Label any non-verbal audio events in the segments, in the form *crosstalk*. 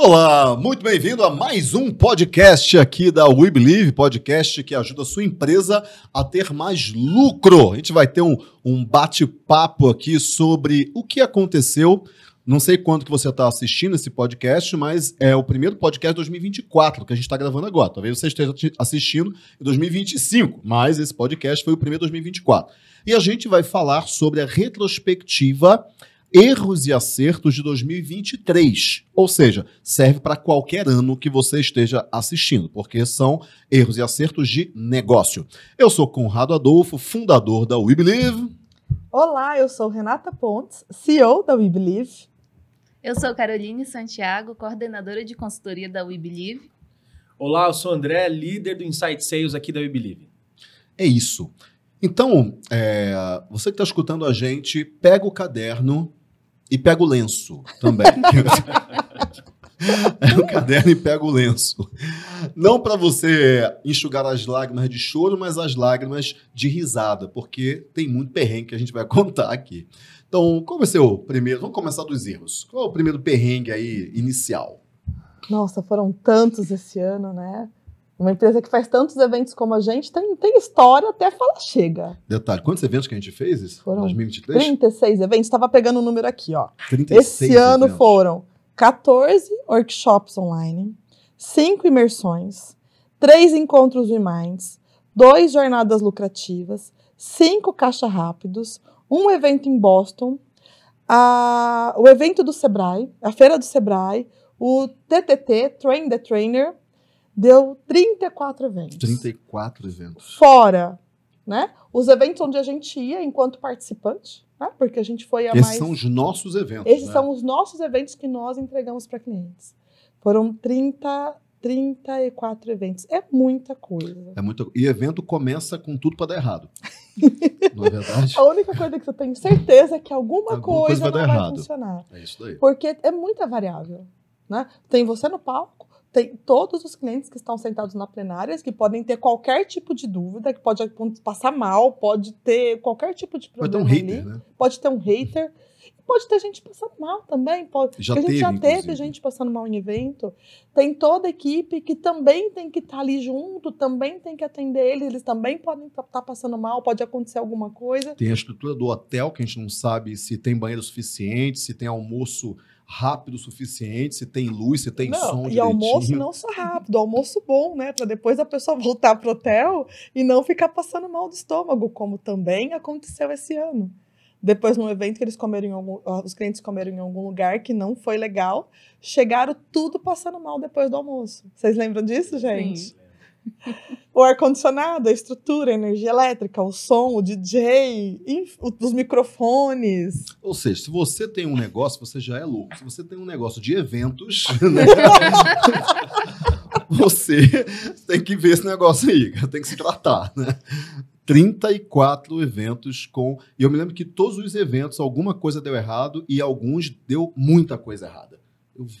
Olá, muito bem-vindo a mais um podcast aqui da We Believe, podcast que ajuda a sua empresa a ter mais lucro. A gente vai ter um, um bate-papo aqui sobre o que aconteceu. Não sei quando que você está assistindo esse podcast, mas é o primeiro podcast de 2024 que a gente está gravando agora. Talvez você esteja assistindo em 2025, mas esse podcast foi o primeiro de 2024. E a gente vai falar sobre a retrospectiva Erros e Acertos de 2023. Ou seja, serve para qualquer ano que você esteja assistindo, porque são erros e acertos de negócio. Eu sou Conrado Adolfo, fundador da We Believe. Olá, eu sou Renata Pontes, CEO da We Believe. Eu sou Caroline Santiago, coordenadora de consultoria da We Believe. Olá, eu sou André, líder do Insight Sales aqui da We Believe. É isso. Então, é, você que está escutando a gente, pega o caderno, e pego o lenço também. *laughs* É o caderno e pega o lenço. Não para você enxugar as lágrimas de choro, mas as lágrimas de risada, porque tem muito perrengue que a gente vai *laughs* contar aqui. Então, qual vai ser o primeiro? Vamos começar dos erros. Qual é o primeiro perrengue aí inicial? Nossa, foram tantos esse ano, né? Uma empresa que faz tantos eventos como a gente tem, tem história até fala chega. Detalhe, quantos eventos que a gente fez isso? Foram 2023? 36 eventos. Estava pegando o um número aqui, ó. 36 Esse ano eventos. foram 14 workshops online, 5 imersões, 3 encontros de minds, 2 jornadas lucrativas, 5 caixa rápidos, um evento em Boston, a, o evento do Sebrae, a feira do Sebrae, o TTT, Train the Trainer, deu 34 eventos. 34 eventos. Fora, né? Os eventos onde a gente ia enquanto participante, né? Porque a gente foi a Esses mais. Esses são os nossos eventos. Esses né? são os nossos eventos que nós entregamos para clientes. Foram 30, 34 eventos. É muita coisa. É muita E evento começa com tudo para dar errado. *laughs* não é verdade? A única coisa que eu tenho certeza é que alguma, alguma coisa, coisa vai não vai errado. funcionar. É isso daí. Porque é muita variável. Né? Tem você no palco, tem todos os clientes que estão sentados na plenária, que podem ter qualquer tipo de dúvida, que pode passar mal, pode ter qualquer tipo de problema. Pode ter um ali, hater, né? Pode ter um hater. Pode ter gente passando mal também. Pode, já teve, a gente já teve inclusive. gente passando mal em evento. Tem toda a equipe que também tem que estar tá ali junto, também tem que atender eles. Eles também podem estar tá, tá passando mal, pode acontecer alguma coisa. Tem a estrutura do hotel, que a gente não sabe se tem banheiro suficiente, se tem almoço rápido o suficiente, se tem luz, se tem não, som. E direitinho. almoço não só rápido, almoço bom, né? Para depois a pessoa *laughs* voltar pro hotel e não ficar passando mal do estômago, como também aconteceu esse ano. Depois, num evento que eles comeram em algum, os clientes comeram em algum lugar que não foi legal, chegaram tudo passando mal depois do almoço. Vocês lembram disso, gente? Sim o ar-condicionado, a estrutura, a energia elétrica, o som, o DJ, os microfones. Ou seja, se você tem um negócio, você já é louco. Se você tem um negócio de eventos, *laughs* né? você tem que ver esse negócio aí, tem que se tratar, né? 34 eventos com. E eu me lembro que todos os eventos, alguma coisa deu errado e alguns deu muita coisa errada.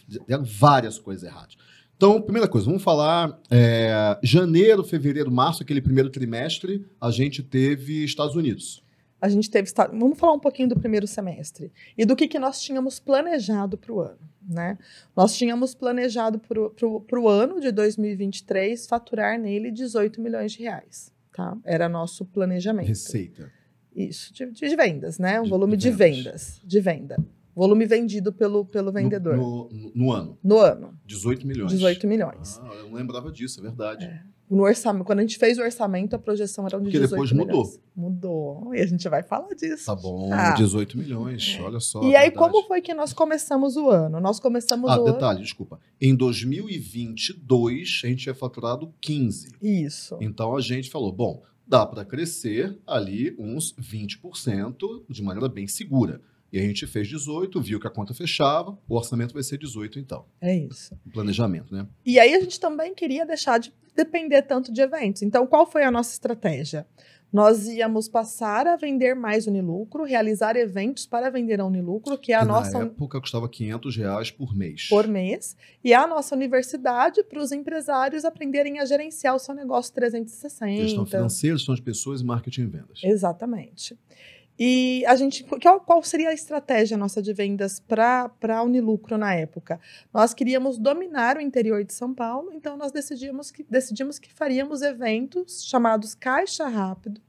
Deu várias coisas erradas. Então, primeira coisa, vamos falar é, janeiro, fevereiro, março, aquele primeiro trimestre, a gente teve Estados Unidos. A gente teve. Vamos falar um pouquinho do primeiro semestre e do que, que nós tínhamos planejado para o ano. Né? Nós tínhamos planejado para o ano de 2023 faturar nele 18 milhões de reais. Tá? Era nosso planejamento. Receita. Isso, de, de vendas, né? Um de volume de vendas. vendas, de venda. Volume vendido pelo, pelo vendedor. No, no, no, ano? No ano. 18 milhões. 18 milhões. Ah, eu não lembrava disso, é verdade. É. No orçamento, quando a gente fez o orçamento, a projeção era de Porque 18 depois mudou. Mudou. E a gente vai falar disso. Tá bom, ah. 18 milhões, é. olha só. E aí, verdade. como foi que nós começamos o ano? Nós começamos ah, o detalhe, ano... desculpa. Em 2022, a gente tinha faturado 15. Isso. Então, a gente falou, bom, dá para crescer ali uns 20% de maneira bem segura. E a gente fez 18, viu que a conta fechava, o orçamento vai ser 18 então. É isso. O planejamento, né? E aí a gente também queria deixar de depender tanto de eventos. Então, qual foi a nossa estratégia? Nós íamos passar a vender mais Unilucro, realizar eventos para vender a Unilucro, que é a nossa. Na época custava 500 reais por mês. Por mês. E a nossa universidade para os empresários aprenderem a gerenciar o seu negócio 360. Gestão financeira, gestão de pessoas, marketing e vendas. Exatamente. Exatamente. E a gente, é qual, seria a estratégia nossa de vendas para a Unilucro na época? Nós queríamos dominar o interior de São Paulo, então nós decidimos que, decidimos que faríamos eventos chamados Caixa Rápido,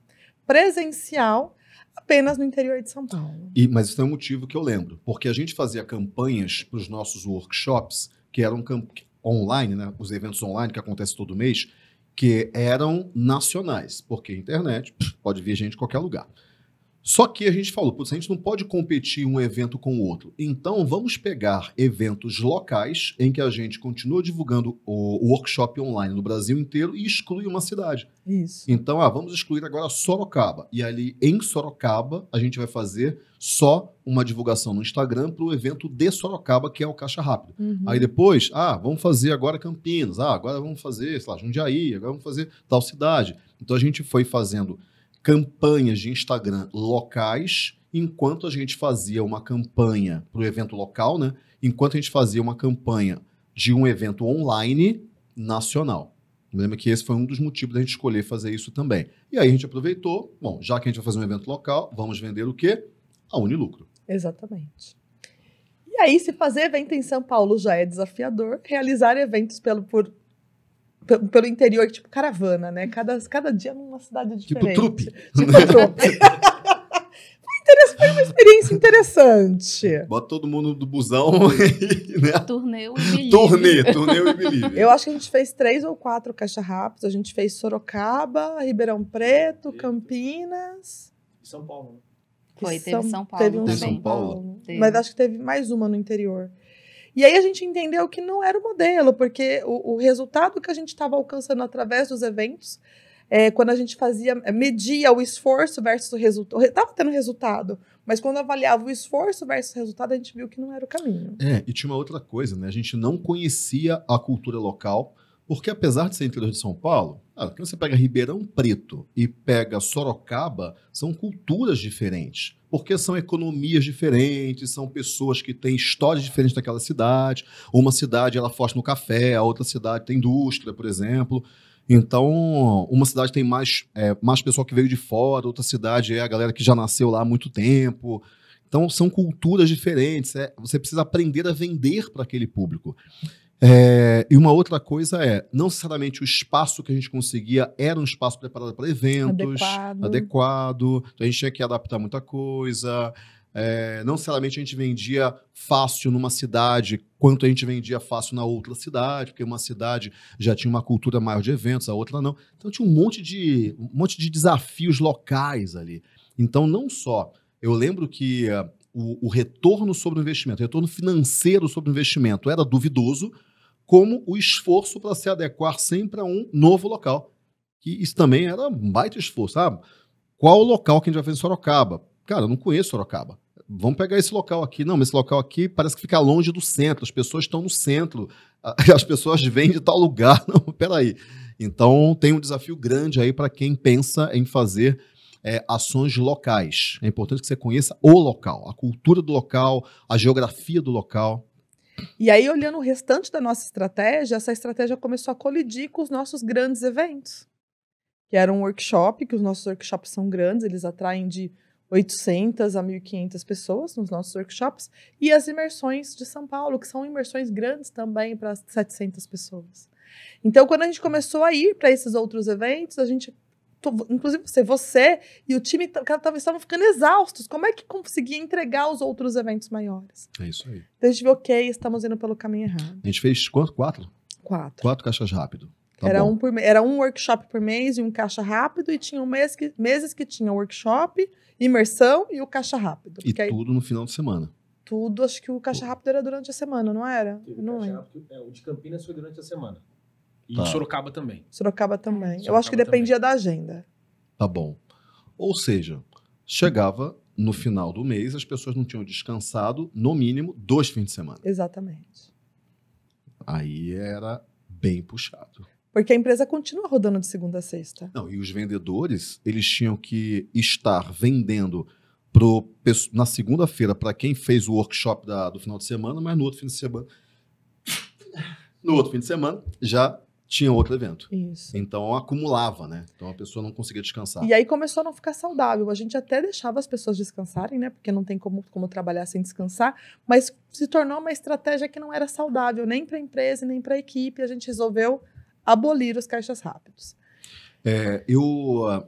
presencial, apenas no interior de São Paulo. E, mas isso é um motivo que eu lembro, porque a gente fazia campanhas para os nossos workshops, que eram online, né, os eventos online que acontecem todo mês, que eram nacionais, porque internet pode vir gente de qualquer lugar. Só que a gente falou, a gente não pode competir um evento com o outro. Então vamos pegar eventos locais em que a gente continua divulgando o workshop online no Brasil inteiro e exclui uma cidade. Isso. Então, ah, vamos excluir agora Sorocaba. E ali em Sorocaba a gente vai fazer só uma divulgação no Instagram para o evento de Sorocaba, que é o Caixa Rápido. Uhum. Aí depois, ah, vamos fazer agora Campinas, ah, agora vamos fazer, sei lá, Jundiaí, agora vamos fazer tal cidade. Então a gente foi fazendo campanhas de Instagram locais, enquanto a gente fazia uma campanha para o evento local, né? Enquanto a gente fazia uma campanha de um evento online nacional. Lembra que esse foi um dos motivos da gente escolher fazer isso também. E aí a gente aproveitou, bom, já que a gente vai fazer um evento local, vamos vender o quê? A Unilucro. Exatamente. E aí, se fazer evento em São Paulo já é desafiador, realizar eventos pelo, por pelo interior, tipo caravana, né? Cada, cada dia numa cidade tipo diferente. Tipo trupe. Tipo trupe. *laughs* Foi uma experiência interessante. Bota todo mundo do busão. *laughs* né? Turneu e Belize. Turnê, e Eu acho que a gente fez três ou quatro caixa rápidos. A gente fez Sorocaba, Ribeirão Preto, Campinas. São Paulo. Né? Foi, teve São, São Paulo. Teve um São Paulo. Paulo. Mas acho que teve mais uma no interior. E aí a gente entendeu que não era o modelo, porque o, o resultado que a gente estava alcançando através dos eventos, é, quando a gente fazia, é, media o esforço versus o resultado, estava tendo resultado, mas quando avaliava o esforço versus o resultado, a gente viu que não era o caminho. É, e tinha uma outra coisa, né? A gente não conhecia a cultura local, porque apesar de ser interior de São Paulo, ah, quando você pega Ribeirão Preto e pega Sorocaba, são culturas diferentes porque são economias diferentes, são pessoas que têm histórias diferentes daquela cidade. Uma cidade ela foge no café, a outra cidade tem indústria, por exemplo. Então, uma cidade tem mais, é, mais pessoal que veio de fora, outra cidade é a galera que já nasceu lá há muito tempo. Então, são culturas diferentes. É, você precisa aprender a vender para aquele público. É, e uma outra coisa é, não necessariamente o espaço que a gente conseguia era um espaço preparado para eventos, adequado. adequado. Então a gente tinha que adaptar muita coisa. É, não necessariamente a gente vendia fácil numa cidade quanto a gente vendia fácil na outra cidade, porque uma cidade já tinha uma cultura maior de eventos, a outra não. Então tinha um monte de, um monte de desafios locais ali. Então, não só. Eu lembro que uh, o, o retorno sobre o investimento, o retorno financeiro sobre o investimento era duvidoso, como o esforço para se adequar sempre a um novo local. Que isso também era um baita esforço. Ah, qual o local que a gente vai fazer em Sorocaba? Cara, eu não conheço Sorocaba. Vamos pegar esse local aqui. Não, mas esse local aqui parece que fica longe do centro. As pessoas estão no centro. *laughs* As pessoas vêm de tal lugar. *laughs* Não, peraí. Então, tem um desafio grande aí para quem pensa em fazer é, ações locais. É importante que você conheça o local, a cultura do local, a geografia do local. E aí, olhando o restante da nossa estratégia, essa estratégia começou a colidir com os nossos grandes eventos, que era um workshop, que os nossos workshops são grandes, eles atraem de 800 a 1.500 pessoas nos nossos workshops, e as imersões de São Paulo, que são imersões grandes também para 700 pessoas. Então, quando a gente começou a ir para esses outros eventos, a gente inclusive você, você e o time talvez estavam ficando exaustos. Como é que conseguia entregar os outros eventos maiores? É isso aí. Então a gente viu, ok, estamos indo pelo caminho errado. A gente fez quanto? Quatro? Quatro. Quatro caixas rápido. Tá era, um por, era um workshop por mês e um caixa rápido, e tinha um mês que, meses que tinha workshop, imersão e o caixa rápido. E aí, tudo no final de semana. Tudo, acho que o caixa rápido era durante a semana, não era? não caixa rápido, é, o de Campinas foi durante a semana. E tá. em Sorocaba também. Sorocaba também. Sorocaba Eu acho que dependia também. da agenda. Tá bom. Ou seja, chegava no final do mês, as pessoas não tinham descansado, no mínimo, dois fins de semana. Exatamente. Aí era bem puxado. Porque a empresa continua rodando de segunda a sexta. Não, e os vendedores, eles tinham que estar vendendo pro, na segunda-feira para quem fez o workshop da, do final de semana, mas no outro fim de semana. No outro fim de semana, já tinha outro evento. Isso. Então acumulava, né? Então a pessoa não conseguia descansar. E aí começou a não ficar saudável. A gente até deixava as pessoas descansarem, né? Porque não tem como, como trabalhar sem descansar, mas se tornou uma estratégia que não era saudável nem para a empresa, nem para a equipe. A gente resolveu abolir os caixas rápidos. É, eu ah,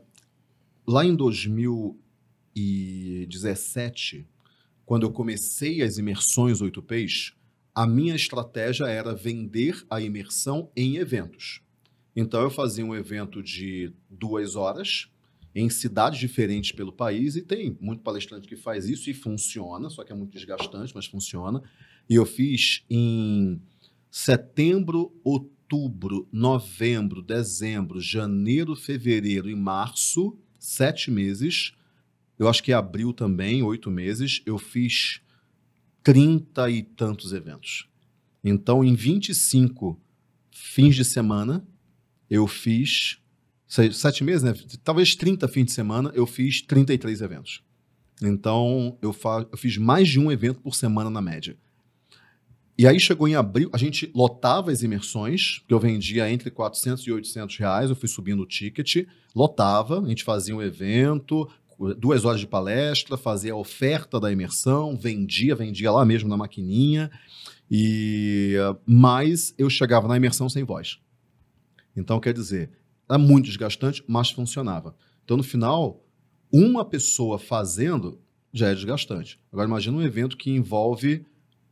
lá em 2017, quando eu comecei as imersões 8Ps, a minha estratégia era vender a imersão em eventos. Então eu fazia um evento de duas horas em cidades diferentes pelo país e tem muito palestrante que faz isso e funciona, só que é muito desgastante, mas funciona. E eu fiz em setembro, outubro, novembro, dezembro, janeiro, fevereiro e março, sete meses. Eu acho que abril também, oito meses. Eu fiz 30 e tantos eventos. Então, em 25 fins de semana, eu fiz. Sete meses, né? Talvez 30 fins de semana, eu fiz 33 eventos. Então, eu, fa eu fiz mais de um evento por semana na média. E aí chegou em abril, a gente lotava as imersões, que eu vendia entre 400 e 800 reais, eu fui subindo o ticket, lotava, a gente fazia um evento, duas horas de palestra, fazia a oferta da imersão, vendia, vendia lá mesmo na maquininha. E mas eu chegava na imersão sem voz. Então quer dizer, era muito desgastante, mas funcionava. Então no final, uma pessoa fazendo já é desgastante. Agora imagina um evento que envolve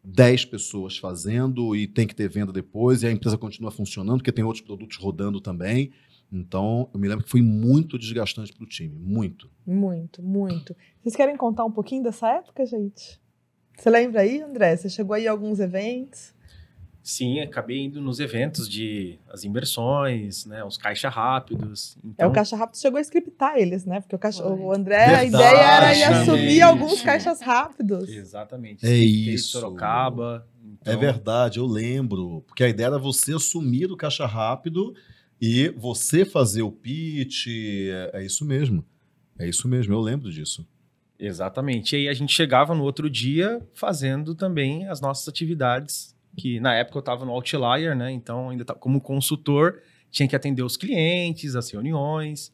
10 pessoas fazendo e tem que ter venda depois e a empresa continua funcionando porque tem outros produtos rodando também. Então, eu me lembro que foi muito desgastante para o time, muito. Muito, muito. Vocês querem contar um pouquinho dessa época, gente? Você lembra aí, André? Você chegou aí a alguns eventos? Sim, acabei indo nos eventos de as inversões, né, os caixa rápidos. Então... É, o então caixa rápido chegou a scriptar eles, né? Porque o, caixa, o André, Verdade, a ideia era ir assumir alguns caixas rápidos. Exatamente. É isso. Sorocaba. É então... É verdade, eu lembro. Porque a ideia era você assumir o caixa rápido e você fazer o pitch, é, é isso mesmo. É isso mesmo, eu lembro disso. Exatamente. E aí a gente chegava no outro dia fazendo também as nossas atividades, que na época eu estava no Outlier, né? Então, ainda tá, como consultor, tinha que atender os clientes, as reuniões.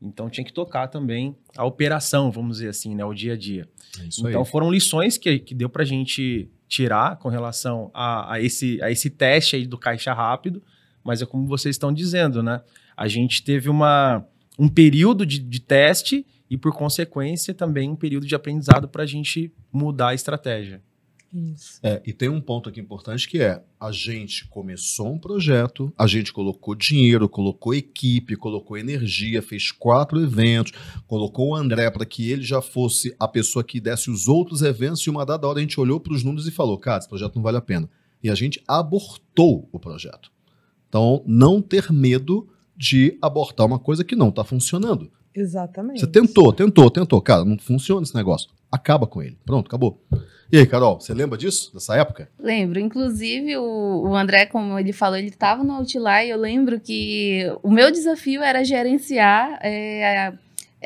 Então, tinha que tocar também a operação, vamos dizer assim, né? O dia a dia. É então, aí. foram lições que, que deu para a gente tirar com relação a, a, esse, a esse teste aí do caixa rápido mas é como vocês estão dizendo, né? A gente teve uma, um período de, de teste e, por consequência, também um período de aprendizado para a gente mudar a estratégia. É, e tem um ponto aqui importante que é: a gente começou um projeto, a gente colocou dinheiro, colocou equipe, colocou energia, fez quatro eventos, colocou o André para que ele já fosse a pessoa que desse os outros eventos, e uma dada hora a gente olhou para os números e falou: cara, esse projeto não vale a pena. E a gente abortou o projeto. Então, não ter medo de abortar uma coisa que não está funcionando. Exatamente. Você tentou, tentou, tentou. Cara, não funciona esse negócio. Acaba com ele. Pronto, acabou. E aí, Carol, você lembra disso, dessa época? Lembro. Inclusive, o, o André, como ele falou, ele estava no Outlier. Eu lembro que o meu desafio era gerenciar é,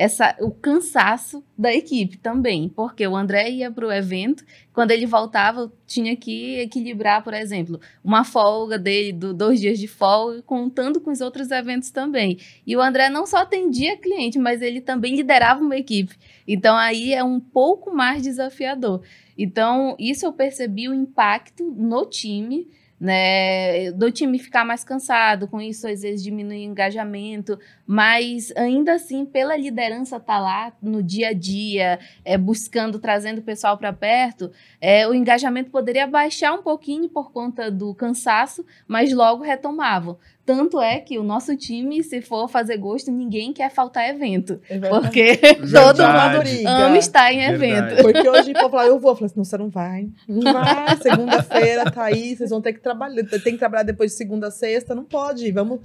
essa, o cansaço da equipe também, porque o André ia para o evento, quando ele voltava, tinha que equilibrar, por exemplo, uma folga dele, do, dois dias de folga, contando com os outros eventos também. E o André não só atendia cliente, mas ele também liderava uma equipe. Então aí é um pouco mais desafiador. Então, isso eu percebi o impacto no time né? Do time ficar mais cansado, com isso às vezes diminui o engajamento, mas ainda assim, pela liderança tá lá no dia a dia, é, buscando, trazendo o pessoal para perto, é, o engajamento poderia baixar um pouquinho por conta do cansaço, mas logo retomavam. Tanto é que o nosso time, se for fazer gosto, ninguém quer faltar evento. É porque *laughs* todo mundo ama estar em Verdade. evento. Porque hoje, eu vou. Eu falei assim, não, você não vai. Não vai. Segunda-feira tá aí, vocês vão ter que trabalhar. Tem que trabalhar depois de segunda a sexta, não pode. Vamos,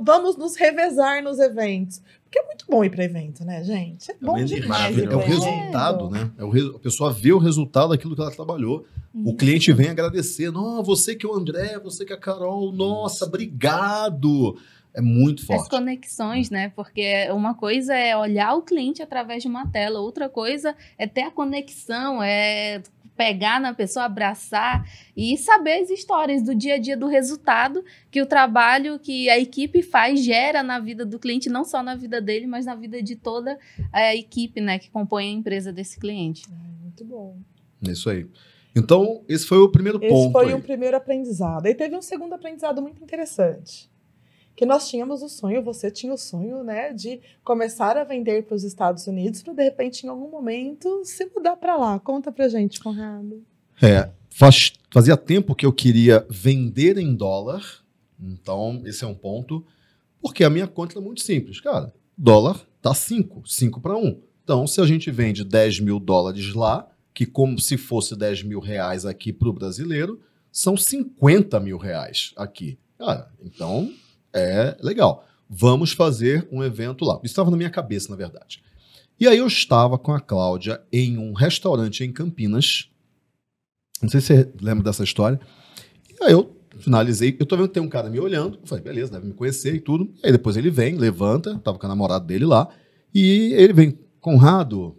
vamos nos revezar nos eventos. Porque é muito bom ir para evento, né, gente? É, é bom é demais. É o resultado, né? É o re... A pessoa vê o resultado daquilo que ela trabalhou. O uhum. cliente vem agradecer. Não, você que é o André, você que é a Carol. Nossa, obrigado. É muito forte. As conexões, né? Porque uma coisa é olhar o cliente através de uma tela, outra coisa é ter a conexão, é pegar na pessoa, abraçar e saber as histórias do dia a dia do resultado que o trabalho que a equipe faz gera na vida do cliente, não só na vida dele, mas na vida de toda a equipe, né, que compõe a empresa desse cliente. Muito bom. Isso aí. Então, esse foi o primeiro esse ponto. Esse foi aí. o primeiro aprendizado. E teve um segundo aprendizado muito interessante que nós tínhamos o sonho, você tinha o sonho, né, de começar a vender para os Estados Unidos para de repente em algum momento se mudar para lá. Conta para gente, Conrado. É, faz, fazia tempo que eu queria vender em dólar, então esse é um ponto, porque a minha conta é muito simples, cara. Dólar tá 5, 5 para 1. Então, se a gente vende 10 mil dólares lá, que como se fosse 10 mil reais aqui para o brasileiro, são 50 mil reais aqui. Cara, então é legal. Vamos fazer um evento lá. Isso estava na minha cabeça, na verdade. E aí eu estava com a Cláudia em um restaurante em Campinas. Não sei se você lembra dessa história. E aí eu finalizei. Eu tô vendo que tem um cara me olhando. Eu falei, beleza, deve me conhecer e tudo. E aí depois ele vem, levanta, tava com a namorada dele lá. E ele vem, Conrado,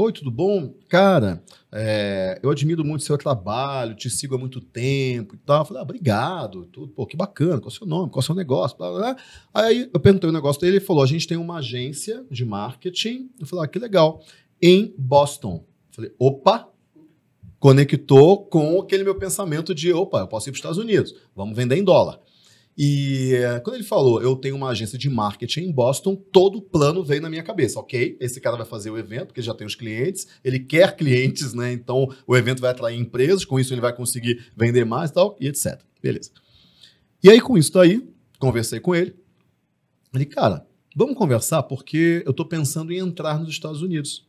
Oi, tudo bom? Cara, é, eu admiro muito seu trabalho, te sigo há muito tempo e tal. Eu falei, ah, obrigado, tudo, pô, que bacana, qual é o seu nome, qual é o seu negócio? Blá, blá, blá. Aí eu perguntei o negócio dele, ele falou: a gente tem uma agência de marketing. Eu falei, ah, que legal, em Boston. Eu falei, opa, conectou com aquele meu pensamento de opa, eu posso ir para os Estados Unidos, vamos vender em dólar. E eh, quando ele falou, eu tenho uma agência de marketing em Boston, todo o plano veio na minha cabeça, ok? Esse cara vai fazer o evento, porque já tem os clientes, ele quer *laughs* clientes, né? Então o evento vai atrair empresas, com isso ele vai conseguir vender mais e tal, e etc. Beleza. E aí, com isso daí, conversei com ele. Ele, cara, vamos conversar porque eu estou pensando em entrar nos Estados Unidos.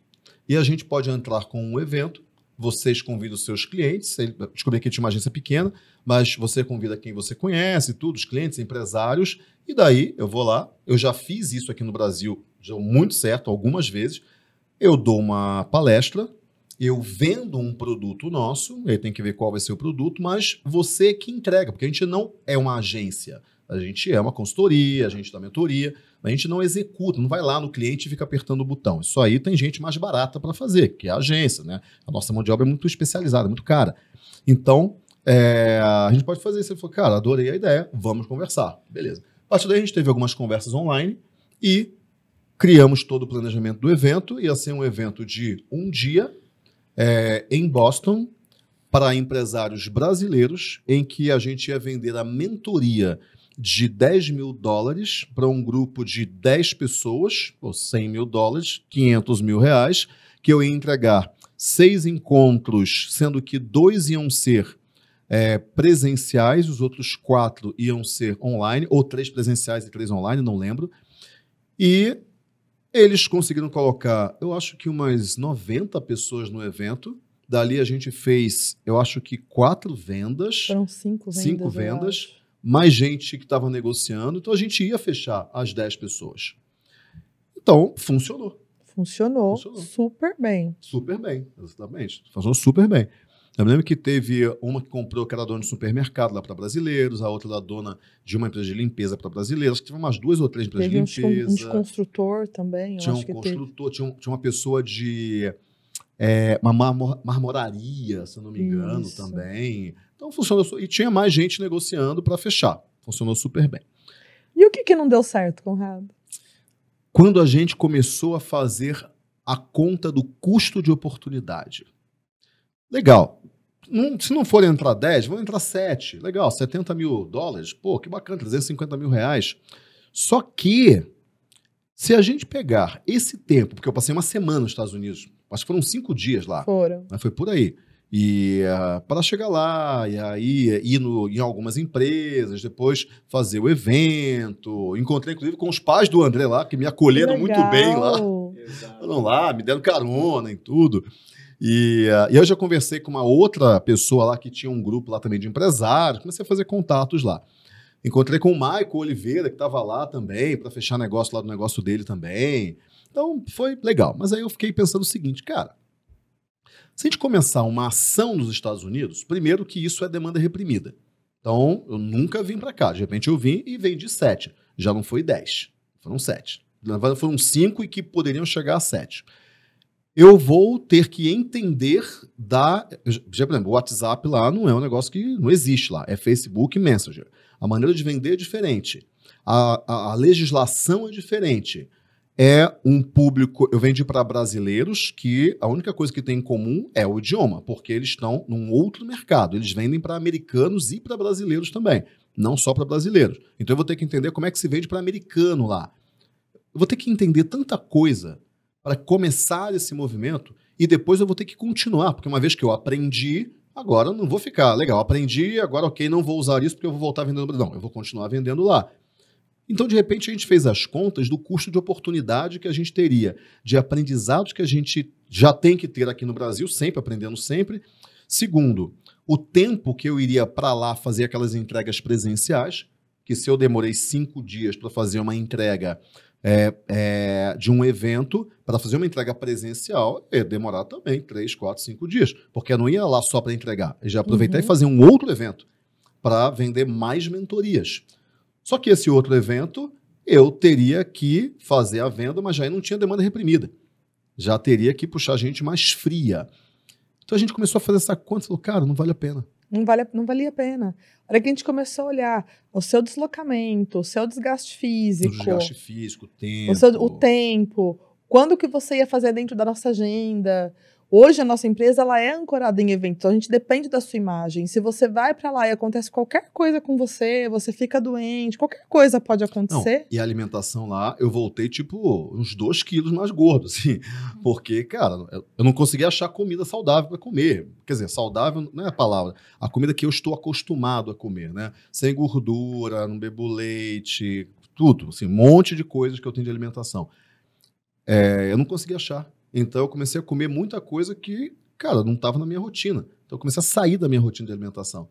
E a gente pode entrar com um evento vocês convidam os seus clientes. Descobri que tinha uma agência pequena, mas você convida quem você conhece, tudo, os clientes, empresários. E daí eu vou lá. Eu já fiz isso aqui no Brasil, deu muito certo algumas vezes. Eu dou uma palestra, eu vendo um produto nosso, aí tem que ver qual vai ser o produto, mas você que entrega, porque a gente não é uma agência. A gente é uma consultoria, a gente dá mentoria, a gente não executa, não vai lá no cliente e fica apertando o botão. Isso aí tem gente mais barata para fazer, que é a agência, né? A nossa mão de obra é muito especializada, muito cara. Então, é, a gente pode fazer isso. Ele falou, cara, adorei a ideia, vamos conversar. Beleza. A partir daí, a gente teve algumas conversas online e criamos todo o planejamento do evento. Ia assim, ser um evento de um dia é, em Boston para empresários brasileiros, em que a gente ia vender a mentoria de 10 mil dólares para um grupo de 10 pessoas, ou 100 mil dólares, 500 mil reais, que eu ia entregar seis encontros, sendo que dois iam ser é, presenciais, os outros quatro iam ser online, ou três presenciais e três online, não lembro. E eles conseguiram colocar, eu acho que umas 90 pessoas no evento. Dali a gente fez, eu acho que quatro vendas. Foram cinco vendas. Cinco vendas mais gente que estava negociando, então a gente ia fechar as 10 pessoas. Então, funcionou. Funcionou, funcionou. super bem. Super bem, exatamente. Funcionou super bem. Eu me lembro que teve uma que comprou, que era dona de supermercado lá para brasileiros, a outra era dona de uma empresa de limpeza para brasileiros. Acho que teve umas duas ou três empresas teve de limpeza. Tinha um construtor também. Tinha um construtor, tinha, um, tinha, uma pessoa de. É, uma marmoraria, se eu não me engano, Isso. também. Então funcionou. E tinha mais gente negociando para fechar. Funcionou super bem. E o que, que não deu certo, Conrado? Quando a gente começou a fazer a conta do custo de oportunidade. Legal. Não, se não for entrar 10, vão entrar 7. Legal, 70 mil dólares. Pô, que bacana, 350 mil reais. Só que, se a gente pegar esse tempo, porque eu passei uma semana nos Estados Unidos, acho que foram cinco dias lá. Foram. Mas né, foi por aí e uh, ah, para chegar lá e aí ir no, em algumas empresas, depois fazer o evento. Encontrei inclusive com os pais do André lá que me acolheram que muito bem lá, foram lá, me deram carona e tudo. E, uh, e eu já conversei com uma outra pessoa lá que tinha um grupo lá também de empresários, comecei a fazer contatos lá. Encontrei com o Maico Oliveira, que estava lá também, para fechar negócio lá do negócio dele também. Então foi legal. Mas aí eu fiquei pensando o seguinte, cara, se a gente começar uma ação nos Estados Unidos, primeiro que isso é demanda reprimida. Então, eu nunca vim para cá. De repente eu vim e vendi sete. Já não foi dez, foram sete. Na verdade, foram cinco e que poderiam chegar a sete. Eu vou ter que entender da. Já, por exemplo, o WhatsApp lá não é um negócio que não existe lá. É Facebook Messenger. A maneira de vender é diferente. A, a, a legislação é diferente é um público. Eu vendi para brasileiros que a única coisa que tem em comum é o idioma, porque eles estão num outro mercado. Eles vendem para americanos e para brasileiros também, não só para brasileiros. Então eu vou ter que entender como é que se vende para americano lá. Eu vou ter que entender tanta coisa para começar esse movimento e depois eu vou ter que continuar, porque uma vez que eu aprendi, agora não vou ficar. Legal, aprendi, agora ok, não vou usar isso porque eu vou voltar vendendo. Não, eu vou continuar vendendo lá. Então, de repente, a gente fez as contas do custo de oportunidade que a gente teria, de aprendizados que a gente já tem que ter aqui no Brasil, sempre aprendendo sempre. Segundo, o tempo que eu iria para lá fazer aquelas entregas presenciais, que se eu demorei cinco dias para fazer uma entrega é, é, de um evento, para fazer uma entrega presencial, ia demorar também três, quatro, cinco dias, porque eu não ia lá só para entregar, eu já aproveitar uhum. e fazer um outro evento para vender mais mentorias só que esse outro evento, eu teria que fazer a venda, mas já não tinha demanda reprimida. Já teria que puxar gente mais fria. Então a gente começou a fazer essa conta e falou, cara, não vale a pena. Não, vale, não valia a pena. A que a gente começou a olhar o seu deslocamento, o seu desgaste físico. O desgaste físico, tempo. O, seu, o tempo. Quando que você ia fazer dentro da nossa agenda? Hoje a nossa empresa ela é ancorada em eventos, então a gente depende da sua imagem. Se você vai para lá e acontece qualquer coisa com você, você fica doente, qualquer coisa pode acontecer. Não, e a alimentação lá, eu voltei tipo uns dois quilos mais gordo, *laughs* assim, uhum. porque, cara, eu não conseguia achar comida saudável para comer. Quer dizer, saudável não é a palavra, a comida que eu estou acostumado a comer, né? Sem gordura, não bebo leite, tudo, assim, um monte de coisas que eu tenho de alimentação. É, eu não consegui achar. Então eu comecei a comer muita coisa que, cara, não estava na minha rotina. Então eu comecei a sair da minha rotina de alimentação.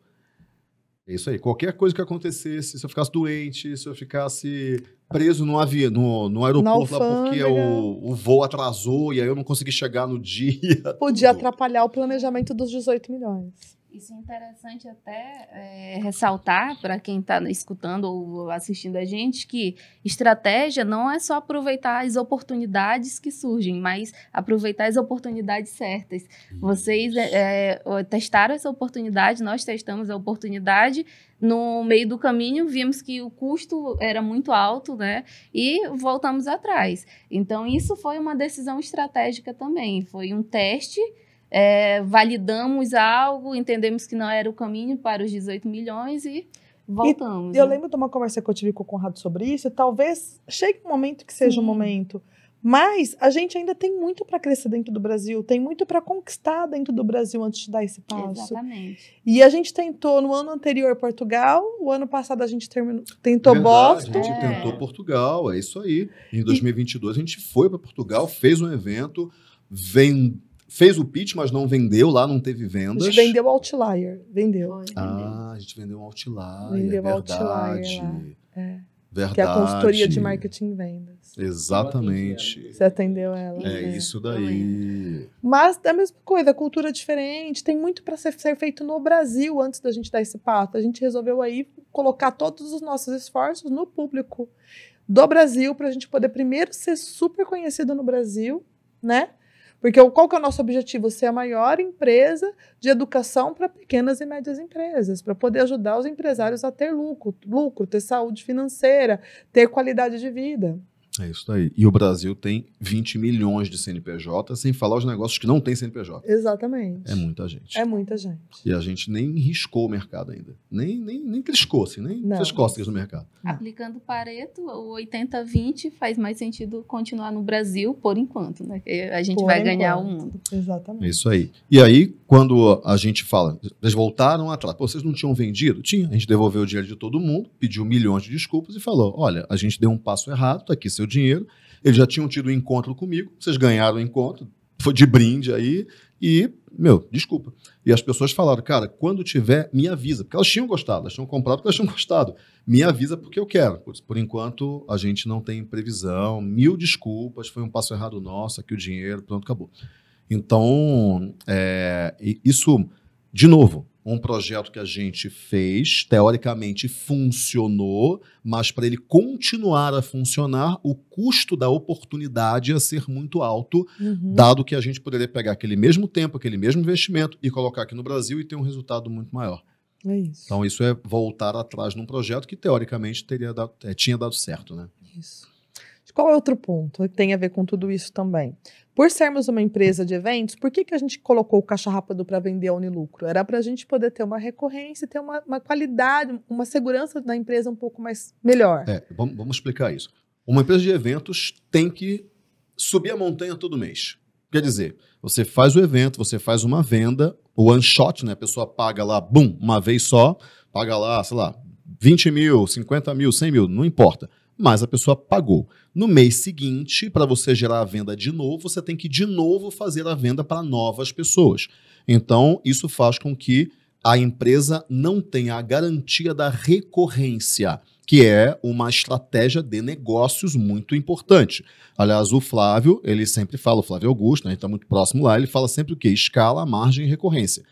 É isso aí. Qualquer coisa que acontecesse, se eu ficasse doente, se eu ficasse preso no avião, no, no aeroporto lá porque o, o voo atrasou e aí eu não consegui chegar no *laughs* dia. Podia atrapalhar o planejamento dos 18 milhões. Isso é interessante até é, ressaltar para quem está escutando ou assistindo a gente que estratégia não é só aproveitar as oportunidades que surgem, mas aproveitar as oportunidades certas. Vocês é, é, testaram essa oportunidade, nós testamos a oportunidade. No meio do caminho, vimos que o custo era muito alto, né? E voltamos atrás. Então, isso foi uma decisão estratégica também. Foi um teste é, validamos algo, entendemos que não era o caminho para os 18 milhões e voltamos. E eu né? lembro de uma conversa que eu tive com o Conrado sobre isso, talvez chegue um momento que seja o um momento. Mas a gente ainda tem muito para crescer dentro do Brasil, tem muito para conquistar dentro do Brasil antes de dar esse passo. Exatamente. E a gente tentou no ano anterior Portugal, o ano passado a gente terminou, tentou Verdade, Boston. A gente é. tentou Portugal, é isso aí. Em 2022 e... a gente foi para Portugal, fez um evento, vem fez o pitch, mas não vendeu lá, não teve vendas. Ah, a gente vendeu Outlier, vendeu. ah, a gente vendeu Outlier, vendeu é Outlier lá. É. Verdade. Que é a consultoria de marketing e vendas. Exatamente. Você atendeu ela. É, né? isso daí. Mas é a mesma coisa, cultura é diferente, tem muito para ser, ser, feito no Brasil antes da gente dar esse pato. A gente resolveu aí colocar todos os nossos esforços no público do Brasil para a gente poder primeiro ser super conhecido no Brasil, né? Porque qual que é o nosso objetivo? Ser a maior empresa de educação para pequenas e médias empresas, para poder ajudar os empresários a ter lucro, lucro, ter saúde financeira, ter qualidade de vida. É isso aí. E o Brasil tem 20 milhões de CNPJ, sem falar os negócios que não têm CNPJ. Exatamente. É muita gente. É muita gente. E a gente nem riscou o mercado ainda. Nem, nem, nem triscou, assim, nem não. fez cócegas no mercado. Aplicando Pareto, o 80-20 faz mais sentido continuar no Brasil por enquanto, né? Porque a gente por vai enquanto. ganhar o mundo. Exatamente. É isso aí. E aí, quando a gente fala, eles voltaram atrás, Pô, vocês não tinham vendido? Tinha. A gente devolveu o dinheiro de todo mundo, pediu milhões de desculpas e falou: olha, a gente deu um passo errado, tá aqui seu dinheiro, eles já tinham tido um encontro comigo, vocês ganharam o um encontro, foi de brinde aí, e, meu, desculpa. E as pessoas falaram, cara, quando tiver, me avisa, porque elas tinham gostado, elas tinham comprado porque elas tinham gostado. Me avisa porque eu quero. Por, por enquanto, a gente não tem previsão, mil desculpas, foi um passo errado nosso, aqui o dinheiro, pronto, acabou. Então, é, isso, de novo, um projeto que a gente fez, teoricamente funcionou, mas para ele continuar a funcionar, o custo da oportunidade ia ser muito alto, uhum. dado que a gente poderia pegar aquele mesmo tempo, aquele mesmo investimento e colocar aqui no Brasil e ter um resultado muito maior. É isso. Então, isso é voltar atrás num projeto que, teoricamente, teria dado, é, tinha dado certo, né? Isso. Qual é outro ponto que tem a ver com tudo isso também? Por sermos uma empresa de eventos, por que, que a gente colocou o Caixa Rápido para vender a Unilucro? Era para a gente poder ter uma recorrência, ter uma, uma, qualidade, uma segurança da empresa um pouco mais melhor. É, vamos, vamos explicar isso. Uma empresa de eventos tem que subir a montanha todo mês. Quer dizer, você faz o evento, você faz uma venda, o one shot, né? A pessoa paga lá, bum, uma vez só, paga lá, sei lá, 20 mil, 50 mil, 100 mil, não importa mas a pessoa pagou. No mês seguinte, para você gerar a venda de novo, você tem que de novo fazer a venda para novas pessoas. Então, isso faz com que a empresa não tenha a garantia da recorrência, que é uma estratégia de negócios muito importante. Aliás, o Flávio, ele sempre fala, o Flávio Augusto, né, a gente está muito próximo lá, ele fala sempre o quê? Escala, margem e recorrência.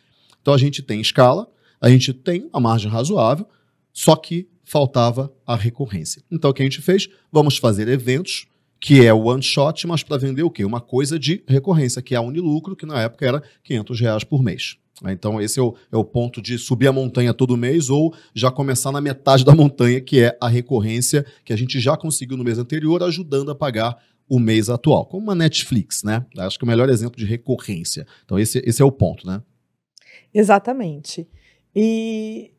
Então a gente tem escala, a gente tem a margem razoável, só que faltava a recorrência. Então o que a gente fez? Vamos fazer eventos, que é o one shot, mas para vender o quê? Uma coisa de recorrência, que é a Unilucro, que na época era 500 reais por mês. Então, esse é o, é o, ponto de subir a montanha todo mês ou já começar na metade da montanha, que é a recorrência que a gente já conseguiu no mês anterior, ajudando a pagar o mês atual. Como uma Netflix, né? Acho que é o melhor exemplo de recorrência. Então, esse, esse é o ponto, né? Exatamente. E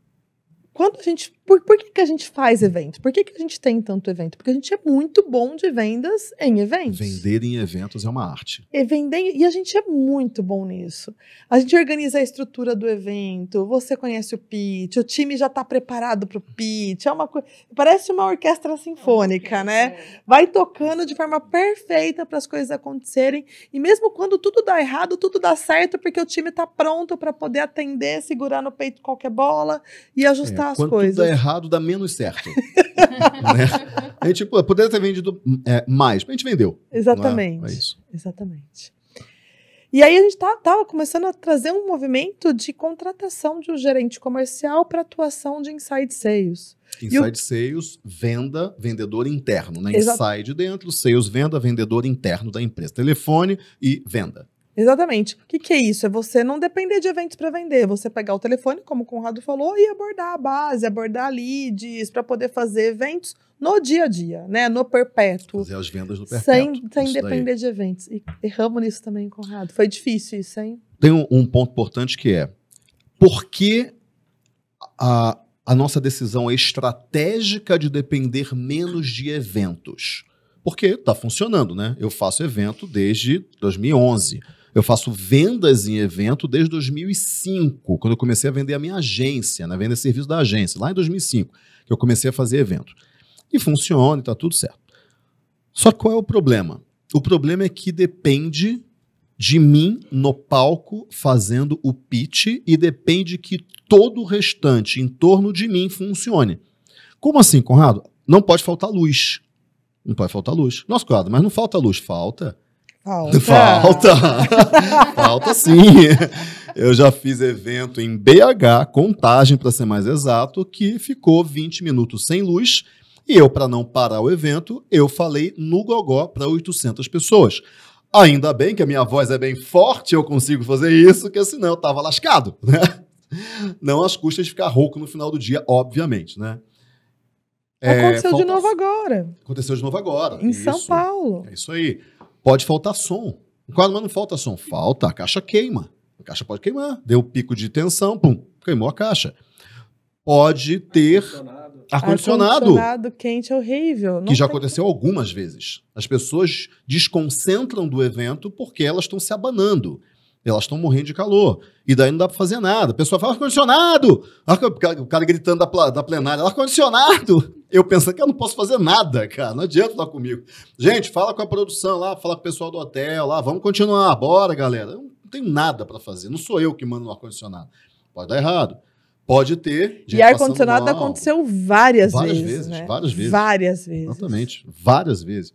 quando a gente por, por que, que a gente faz evento? Por que, que a gente tem tanto evento? Porque a gente é muito bom de vendas em eventos. Vender em eventos é uma arte. E, vender, e a gente é muito bom nisso. A gente organiza a estrutura do evento, você conhece o pitch, o time já está preparado para o pitch. É uma Parece uma orquestra sinfônica, é né? É. Vai tocando de forma perfeita para as coisas acontecerem. E mesmo quando tudo dá errado, tudo dá certo, porque o time está pronto para poder atender, segurar no peito qualquer bola e é, ajustar é, as coisas. Tudo dá errado dá menos certo. *laughs* né? A gente pô, poderia ter vendido é, mais, mas a gente vendeu. É? Exatamente. É? é? isso. Exatamente. E aí a gente estava tá, tá, começando a trazer um movimento de contratação de um gerente comercial para atuação de inside sales. Inside o... sales, venda, vendedor interno, né? Exato. Inside dentro, sales, venda, vendedor interno da empresa. Telefone e venda. Exatamente. O que, que é isso? É você não depender de eventos para vender, você pegar o telefone, como o Conrado falou, e abordar a base, abordar leads, para poder fazer eventos no dia a dia, né? No perpétuo. Fazer as vendas no perpétuo. Sem, sem depender daí. de eventos. E erramos nisso também, Conrado. Foi difícil isso, hein? Tem um, um ponto importante que é por que a, a nossa decisão é estratégica de depender menos de eventos? Porque está funcionando, né? Eu faço evento desde 2011. Eu faço vendas em evento desde 2005, quando eu comecei a vender a minha agência, né? Vender serviço da agência, lá em 2005, que eu comecei a fazer evento. E funciona, está tudo certo. Só que qual é o problema? O problema é que depende de mim no palco fazendo o pitch e depende que todo o restante em torno de mim funcione. Como assim, Conrado? Não pode faltar luz. Não pode faltar luz. Nossa, Conrado, mas não falta luz. Falta. Falta. Falta. *laughs* Falta sim. Eu já fiz evento em BH, contagem para ser mais exato, que ficou 20 minutos sem luz. E eu, para não parar o evento, eu falei no gogó para 800 pessoas. Ainda bem que a minha voz é bem forte, eu consigo fazer isso, porque senão eu tava lascado, *laughs* né? Não às custas de ficar rouco no final do dia, obviamente, né? É, Aconteceu falta... de novo agora. Aconteceu de novo agora. Em isso. São Paulo. É isso aí. Pode faltar som. No quadro, mas não falta som. Falta, a caixa queima. A caixa pode queimar. Deu pico de tensão, pum, queimou a caixa. Pode ter ar-condicionado. Ar-condicionado quente é horrível. Não que já aconteceu que... algumas vezes. As pessoas desconcentram do evento porque elas estão se abanando. Elas estão morrendo de calor. E daí não dá para fazer nada. A pessoa fala ar-condicionado! o cara gritando da, da plenária, ar-condicionado! eu pensando que eu não posso fazer nada, cara. Não adianta estar comigo. Gente, fala com a produção lá, fala com o pessoal do hotel lá, vamos continuar, bora, galera. Eu não tenho nada para fazer, não sou eu que mando no ar-condicionado. Pode dar errado. Pode ter. E ar-condicionado aconteceu várias, várias vezes. vezes né? Várias vezes. Várias vezes. Exatamente. Várias vezes.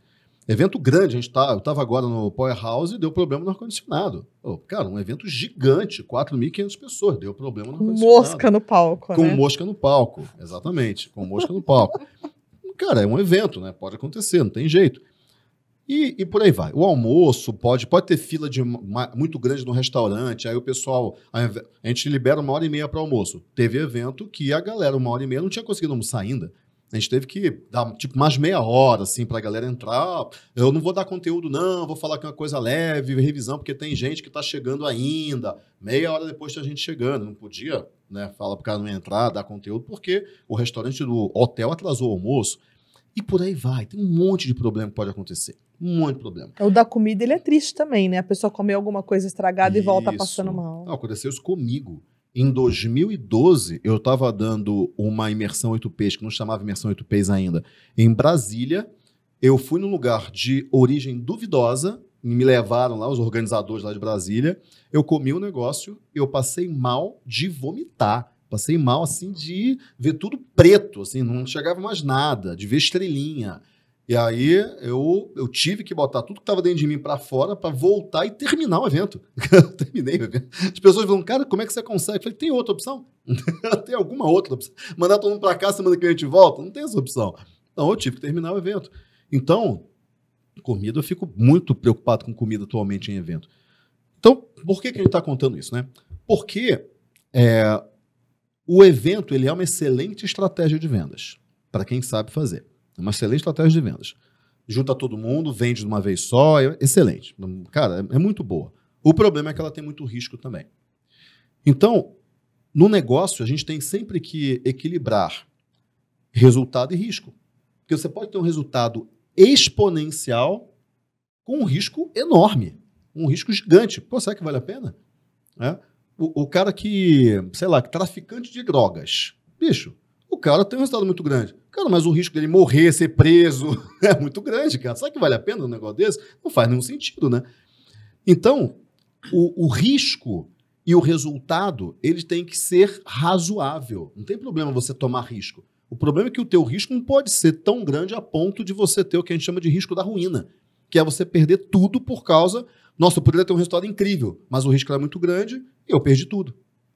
Evento grande, a gente tá, eu estava agora no Powerhouse e deu problema no ar-condicionado. cara, um evento gigante, 4.500 pessoas, deu problema no ar-condicionado. Mosca no palco, Com né? mosca no palco, exatamente, com mosca no palco. *laughs* cara, é um evento, né? Pode acontecer, não tem jeito. E, e, por aí vai. O almoço pode, pode ter fila de muito grande no restaurante, aí o pessoal. A gente libera uma hora e meia para almoço. Teve evento que a galera, uma hora e meia, não tinha conseguido almoçar ainda. A gente teve que dar tipo mais meia hora assim para a galera entrar. Eu não vou dar conteúdo não, vou falar que é uma coisa leve, revisão, porque tem gente que está chegando ainda. Meia hora depois da gente chegando, não podia, né? Fala para cara não entrar, dar conteúdo, porque o restaurante do hotel atrasou o almoço. E por aí vai. Tem um monte de problema que pode acontecer. Um monte de problema. É, o da comida, ele é triste também, né? A pessoa comer alguma coisa estragada Isso. e volta passando mal. Não, aconteceu isso comigo. Em 2012, eu estava dando uma imersão 8Ps, que não chamava imersão 8Ps ainda, em Brasília. Eu fui num lugar de origem duvidosa, me levaram lá, os organizadores lá de Brasília. Eu comi o um negócio, eu passei mal de vomitar. Passei mal, assim, de ver tudo preto, assim, não chegava mais nada, de ver estrelinha. E aí eu, eu tive que botar tudo que estava dentro de mim para fora para voltar e terminar o evento. *laughs* Eu terminei o evento. As pessoas falam, cara, como é que você consegue? Eu falei, tem outra opção? *laughs* tem alguma outra opção? Mandar todo mundo para cá semana que vem a gente volta? Não tem essa opção. Então eu tive que terminar o evento. Então, comida, eu fico muito preocupado com comida atualmente em evento. Então, por que, que a gente está contando isso, né? Porque é, o evento ele é uma excelente estratégia de vendas, para quem sabe fazer. Uma excelente estratégia de vendas. Junta todo mundo, vende de uma vez só, é excelente. Cara, é muito boa. O problema é que ela tem muito risco também. Então, no negócio, a gente tem sempre que equilibrar resultado e risco. Porque você pode ter um resultado exponencial com um risco enorme, um risco gigante. Pô, será que vale a pena? É. O, o, cara que, sei lá, traficante de drogas. Bicho, cara tem um resultado muito grande. Cara, mas o risco dele morrer, ser preso, *laughs* é muito grande, cara. Será que vale a pena um negócio desse? Não faz nenhum sentido, né? Então, o, o risco e o resultado, ele tem que ser razoável. Não tem problema você tomar risco. O problema é que o teu risco não pode ser tão grande a ponto de você ter o que a gente chama de risco da ruína, que é você perder tudo por causa... Nossa, eu poderia ter um resultado incrível, mas o risco era muito grande e eu perdi tudo.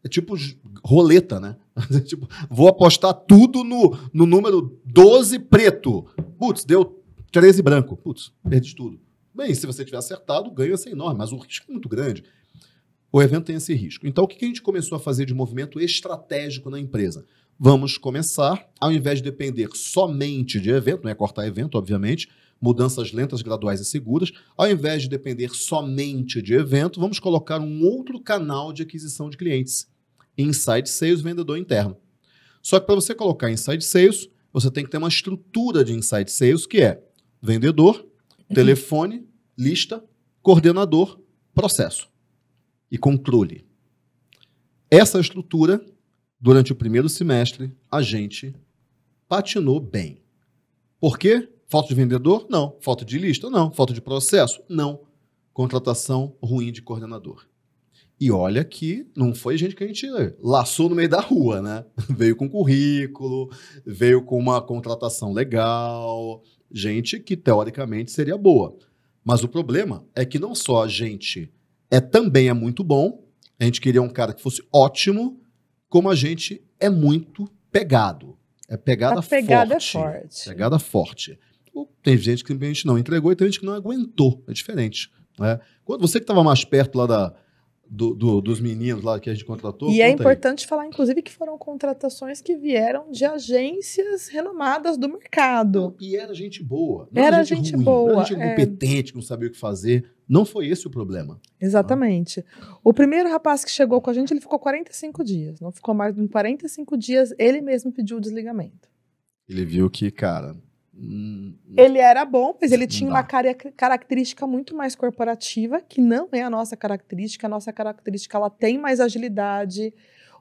É tipo roleta, né? É *laughs* tipo, vou apostar tudo no, no número 12 preto. Putz, deu 13 branco. Putz, perdi tudo. Bem, se você tiver acertado, o ganho ia ser enorme, mas o risco é muito grande. O evento tem esse risco. Então, o que a gente começou a fazer de movimento estratégico na empresa? Vamos começar, ao invés de depender somente de evento, não é cortar evento, obviamente, mudanças lentas, graduais e seguras, ao invés de depender somente de evento, vamos colocar um outro canal de aquisição de clientes inside sales, vendedor interno. Só que para você colocar inside sales, você tem que ter uma estrutura de inside sales que é vendedor, uhum. telefone, lista, coordenador, processo e controle. Essa estrutura, durante o primeiro semestre, a gente patinou bem. Por quê? Falta de vendedor? Não. Falta de lista? Não. Falta de processo? Não. Contratação ruim de coordenador. E olha que não foi gente que a gente laçou no meio da rua, né? *laughs* veio com currículo, veio com uma contratação legal, gente que teoricamente seria boa. Mas o problema é que não só a gente é também é muito bom, a gente queria um cara que fosse ótimo, como a gente é muito pegado. É pegada, a pegada é forte. É forte. Pegada forte. Tem gente que gente não entregou e tem gente que não aguentou. É diferente. Né? Quando você que estava mais perto lá da, do, do, dos meninos lá que a gente contratou. E é importante aí. falar, inclusive, que foram contratações que vieram de agências renomadas do mercado. E era gente boa. era, gente, gente ruim, boa. era gente é... que não sabia o que fazer. Não foi esse o problema. Exatamente. Ah. O primeiro rapaz que chegou com a gente, ele ficou 45 dias. Não ficou mais de 45 dias, ele mesmo pediu o desligamento. Ele viu que, cara, Hum, ele era bom, mas ele tinha uma característica muito mais corporativa, que não é a nossa característica. A nossa característica ela tem mais agilidade.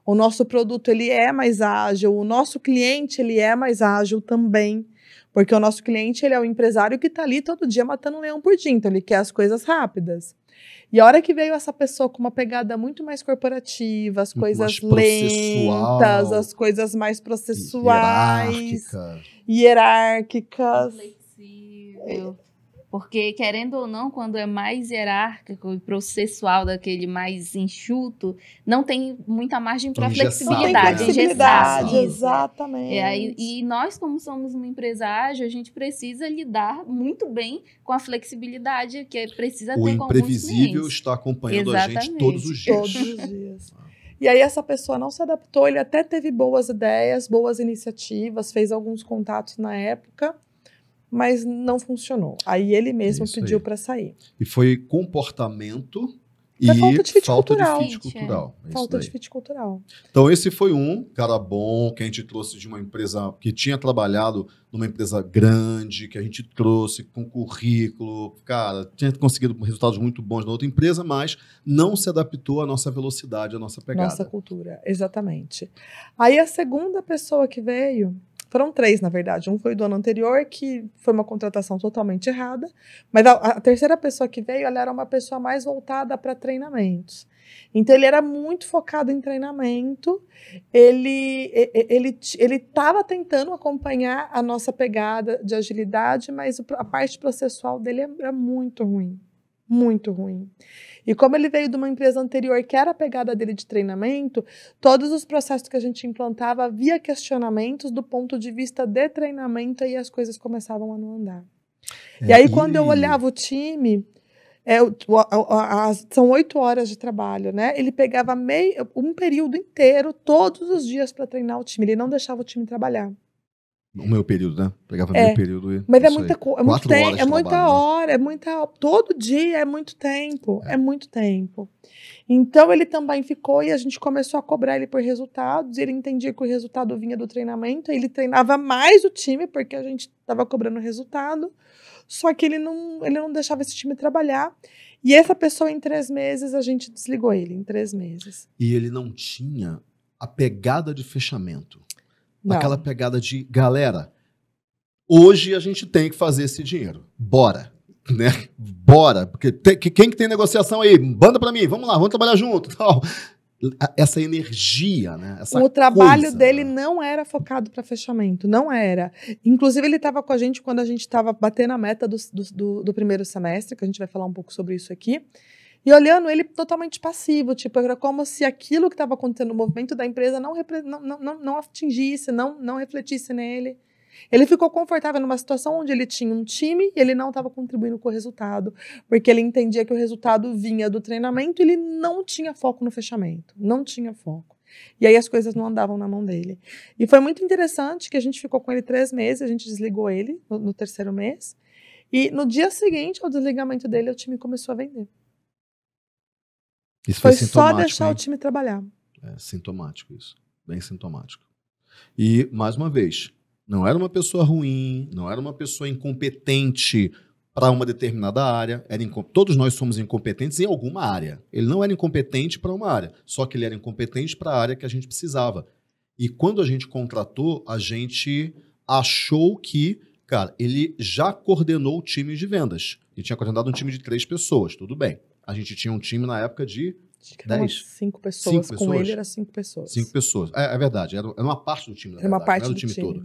O nosso produto ele é mais ágil, o nosso cliente ele é mais ágil também, porque o nosso cliente ele é o empresário que está ali todo dia matando um leão por dia, então ele quer as coisas rápidas. E a hora que veio essa pessoa com uma pegada muito mais corporativa, as coisas lentas, as coisas mais processuais, hierárquica. hierárquicas. Porque, querendo ou não, quando é mais hierárquico e processual daquele mais enxuto, não tem muita margem para flexibilidade. flexibilidade, exatamente. É, e, nós, como somos um empresário, a gente precisa lidar muito bem com a flexibilidade que é, precisa o ter com O imprevisível está acompanhando exatamente. a gente todos os dias. Todos os dias. E aí essa pessoa não se adaptou, ele até teve boas ideias, boas iniciativas, fez alguns contatos na época, mas não funcionou. Aí ele mesmo Isso pediu para sair. E foi comportamento e falta de fit falta cultural. De fit é. cultural. É. falta de fit cultural. Então, esse foi um cara bom que a gente trouxe de uma empresa que tinha trabalhado numa empresa grande, que a gente trouxe com currículo, cara, tinha conseguido resultados muito bons na outra empresa, mas não se adaptou à nossa velocidade, à nossa pegada. Nossa cultura, exatamente. Aí a segunda pessoa que veio foram três, na verdade. Um foi do ano anterior, que foi uma contratação totalmente errada. Mas a, a terceira pessoa que veio, ela era uma pessoa mais voltada para treinamentos. Então ele era muito focado em treinamento. Ele ele ele estava tentando acompanhar a nossa pegada de agilidade, mas a parte processual dele é, era muito ruim muito ruim. E como ele veio de uma empresa anterior que era a pegada dele de treinamento, todos os processos que a gente implantava havia questionamentos do ponto de vista de treinamento e as coisas começavam a não andar. É, e aí, e... quando eu olhava o time, é, o, a, a, são oito horas de trabalho, né? Ele pegava meio, um período inteiro, todos os dias, para treinar o time. Ele não deixava o time trabalhar. O meu período, né? Pegava é. meu período e. Mas é muita, é, muito tempo, é muita né? hora, é muita. Todo dia é muito tempo. É. é. muito tempo. Então ele também ficou e a gente começou a cobrar ele por resultados. Ele entendia que o resultado vinha do treinamento. Ele treinava mais o time, porque a gente estava cobrando resultado. Só que ele não, ele não deixava esse time trabalhar. E essa pessoa, em três meses, a gente desligou ele, em três meses. E ele não tinha a pegada de fechamento. Não. Aquela pegada de galera. Hoje a gente tem que fazer esse dinheiro. Bora, *laughs* né? Bora, porque tem, quem que tem negociação aí, banda para mim, vamos lá, vamos trabalhar junto, *laughs* tal. Essa energia, né? Essa o trabalho coisa, dele né? não era focado para fechamento, não era. Inclusive, ele estava com a gente quando a gente estava batendo a meta do, do, do primeiro semestre, que a gente vai falar um pouco sobre isso aqui e olhando ele totalmente passivo, tipo, era como se aquilo que estava acontecendo no movimento da empresa não, não, não, não atingisse, não, não refletisse nele. Ele ficou confortável numa situação onde ele tinha um time e ele não estava contribuindo com o resultado, porque ele entendia que o resultado vinha do treinamento e ele não tinha foco no fechamento, não tinha foco. E aí as coisas não andavam na mão dele. E foi muito interessante que a gente ficou com ele três meses, a gente desligou ele no, no terceiro mês, e no dia seguinte ao desligamento dele, o time começou a vender. Isso foi, foi só deixar hein? o time trabalhar. É sintomático isso, bem sintomático. E, mais uma vez, não era uma pessoa ruim, não era uma pessoa incompetente para uma determinada área. Era Todos nós somos incompetentes em alguma área. Ele não era incompetente para uma área, só que ele era incompetente para a área que a gente precisava. E quando a gente contratou, a gente achou que, cara, ele já coordenou o time de vendas. Ele tinha coordenado um time de três pessoas, tudo bem. A gente tinha um time na época de Acho que dez. cinco pessoas. Cinco com ele era cinco pessoas. Cinco pessoas. É, é verdade, era, era, uma parte do time. Era verdade, uma parte era do, do time, time, todo.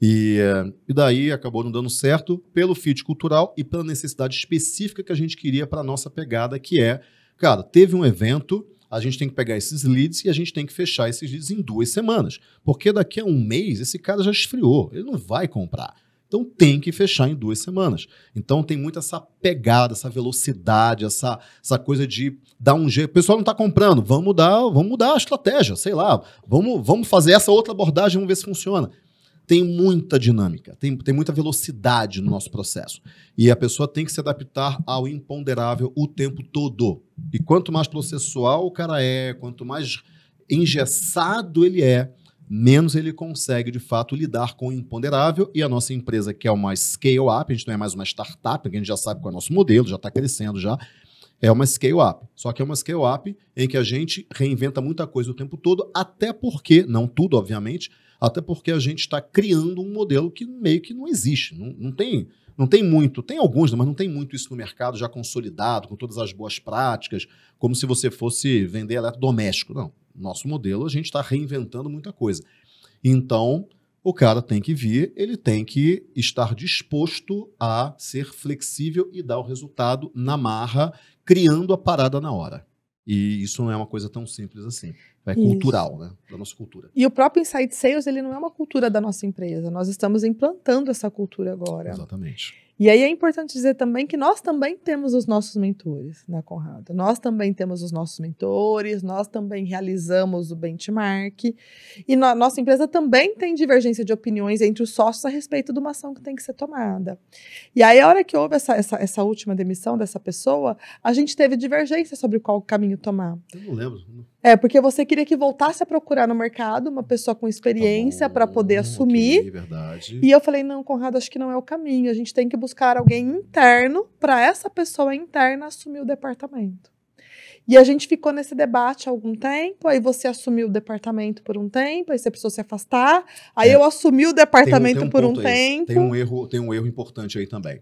E, eh, e daí acabou não dando certo pelo fit cultural e pela necessidade específica que a gente queria para a nossa pegada, que é, cara, teve um evento, a gente tem que pegar esses leads e a gente tem que fechar esses leads em duas semanas. Porque daqui a um mês esse cara já esfriou, ele não vai comprar. Então tem que fechar em duas semanas. Então tem muito essa pegada, essa velocidade, essa, essa coisa de dar um jeito. O pessoal não está comprando, vamos mudar, vamos mudar a estratégia, sei lá, vamos, vamos fazer essa outra abordagem, vamos ver se funciona. Tem muita dinâmica, tem, tem muita velocidade no nosso processo. E a pessoa tem que se adaptar ao imponderável o tempo todo. E quanto mais processual o cara é, quanto mais engessado ele é, menos ele consegue, de fato, lidar com o imponderável. E a nossa empresa, que é uma scale-up, a gente não é mais uma startup, a gente já sabe qual é o nosso modelo, já está crescendo já, é uma scale-up. Só que é uma scale-up em que a gente reinventa muita coisa o tempo todo, até porque, não tudo, obviamente, até porque a gente está criando um modelo que meio que não existe, não, não tem... Não tem muito, tem alguns, mas não tem muito isso no mercado já consolidado, com todas as boas práticas, como se você fosse vender eletrodoméstico. Não, nosso modelo, a gente está reinventando muita coisa. Então, o cara tem que vir, ele tem que estar disposto a ser flexível e dar o resultado na marra, criando a parada na hora. E isso não é uma coisa tão simples assim. É isso. cultural, né? Da nossa cultura. E o próprio Insight Sales, ele não é uma cultura da nossa empresa. Nós estamos implantando essa cultura agora. Exatamente. E aí é importante dizer também que nós também temos os nossos mentores na né, Conrado. Nós também temos os nossos mentores, nós também realizamos o benchmark. E na nossa empresa também tem divergência de opiniões entre os sócios a respeito de uma ação que tem que ser tomada. E aí, a hora que houve essa, essa, essa última demissão dessa pessoa, a gente teve divergência sobre qual caminho tomar. Eu não lembro. É, porque você queria que voltasse a procurar no mercado uma pessoa com experiência tá para poder assumir. Okay, verdade. E eu falei, não, Conrado, acho que não é o caminho. A gente tem que buscar alguém interno para essa pessoa interna assumir o departamento. E a gente ficou nesse debate há algum tempo, aí você assumiu o departamento por um tempo, aí você precisou se afastar, aí é. eu assumi o departamento tem um, tem um por um tempo. Tem um, erro, tem um erro importante aí também.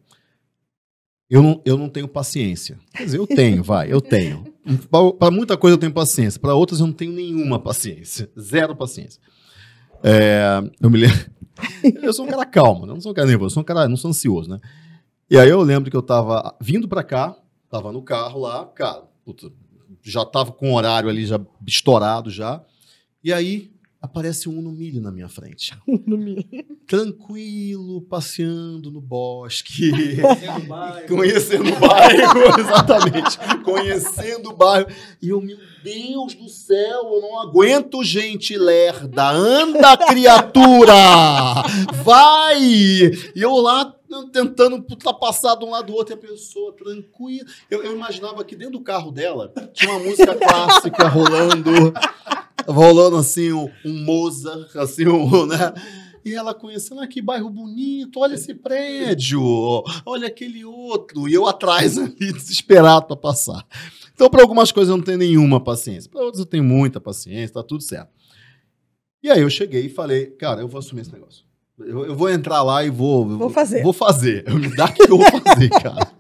Eu não, eu não tenho paciência. Quer dizer, eu tenho, *laughs* vai, eu tenho. Para muita coisa eu tenho paciência, para outras eu não tenho nenhuma paciência, zero paciência. É, eu me lembro. *laughs* Eu sou um cara calmo, né? não sou um cara nervoso, sou um cara, não sou ansioso, né? E aí eu lembro que eu tava vindo para cá, tava no carro lá, cara, puta, já tava com o horário ali já estourado já. E aí aparece um no milho na minha frente. *laughs* Um no milho. Tranquilo, passeando no bosque. Conhecendo o bairro. Conhecendo o bairro, *laughs* exatamente. Conhecendo o bairro. E eu, meu Deus do céu, eu não aguento gente lerda. Anda, criatura! Vai! E eu lá tentando passar de um lado do outro e a pessoa tranquila. Eu, eu imaginava que dentro do carro dela tinha uma música clássica rolando rolando assim um, um assim um, né? E ela conhecendo ah, que bairro bonito, olha esse prédio, olha aquele outro. E eu atrás ali, desesperado para passar. Então, para algumas coisas eu não tenho nenhuma paciência, para outras eu tenho muita paciência, tá tudo certo. E aí eu cheguei e falei, cara, eu vou assumir esse negócio. Eu, eu vou entrar lá e vou. Vou fazer. Vou fazer. Eu *laughs* me dá que eu vou fazer, cara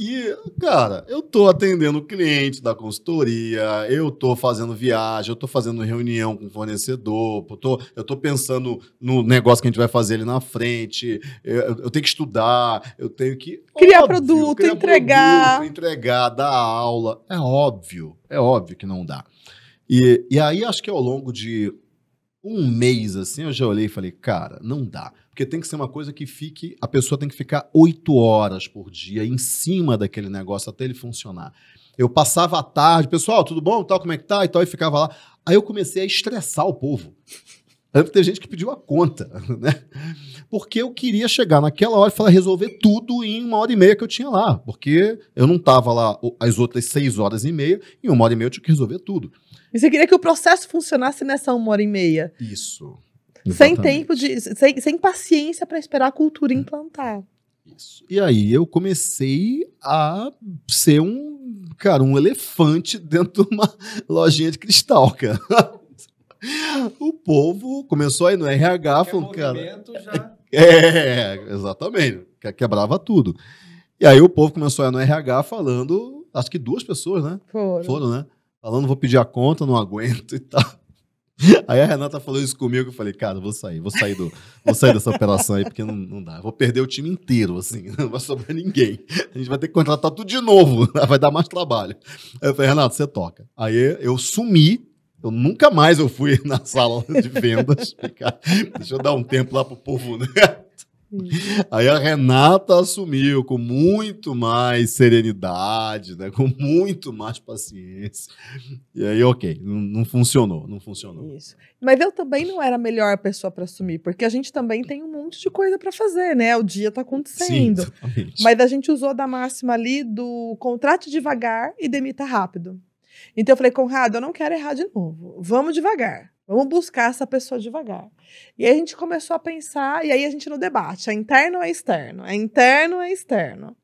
que, cara, eu tô atendendo cliente da consultoria, eu tô fazendo viagem, eu tô fazendo reunião com o fornecedor, eu tô, eu tô pensando no negócio que a gente vai fazer ali na frente, eu, eu tenho que estudar, eu tenho que. Criar óbvio, produto, criar entregar. Produto, entregar, dar aula. É óbvio, é óbvio que não dá. E, e aí acho que ao longo de um mês assim, eu já olhei e falei, cara, não dá. Porque tem que ser uma coisa que fique, a pessoa tem que ficar oito horas por dia em cima daquele negócio até ele funcionar. Eu passava a tarde, pessoal, tudo bom? Tal, como é que tá? E tal, e ficava lá. Aí eu comecei a estressar o povo. Tanto tem gente que pediu a conta, *laughs* né? Porque eu queria chegar naquela hora e falar, resolver tudo em uma hora e meia que eu tinha lá. Porque eu não estava lá as outras seis horas e meia, e uma hora e meia eu tinha que resolver tudo. E você queria que o processo funcionasse nessa uma hora e meia. Isso. Sem tempo de. Sem, sem paciência para esperar a cultura uhum. implantar. Isso. E aí eu comecei a ser um, cara, um elefante *laughs* dentro de uma lojinha de cristal, cara. *laughs* o povo começou aí no RH, falando, cara. Já... *laughs* É, exatamente. Quebrava tudo. E aí o povo começou aí no RH falando, acho que duas pessoas, né? Foram. Foram, né? falando, vou pedir a conta, não aguento e tal. Aí a Renata falou isso comigo, eu falei, cara, vou sair, vou sair, do, vou sair dessa operação aí, porque não, não dá. Eu vou perder o time inteiro, assim, *laughs* não vai sobrar ninguém. A gente vai ter que contratar tudo de novo, *laughs* vai dar mais trabalho. Aí eu falei, Renata, você toca. Aí eu sumi, eu nunca mais eu fui *laughs* na sala de vendas. Deixa eu dar um tempo lá pro povo, né? *laughs* Aí a Renata assumiu com muito mais serenidade, né? com muito mais paciência. E aí, ok, não, não funcionou, não funcionou. Isso. Mas eu também não era a melhor pessoa para assumir, porque a gente também tem um monte de coisa para fazer, né? O dia está acontecendo. Sim, Mas a gente usou da máxima ali do contrate devagar e demita rápido. Então eu falei, Conrado, eu não quero errar de novo. Vamos devagar. Vamos buscar essa pessoa devagar. E aí a gente começou a pensar, e aí a gente no debate, é interno ou é externo? É interno ou é externo?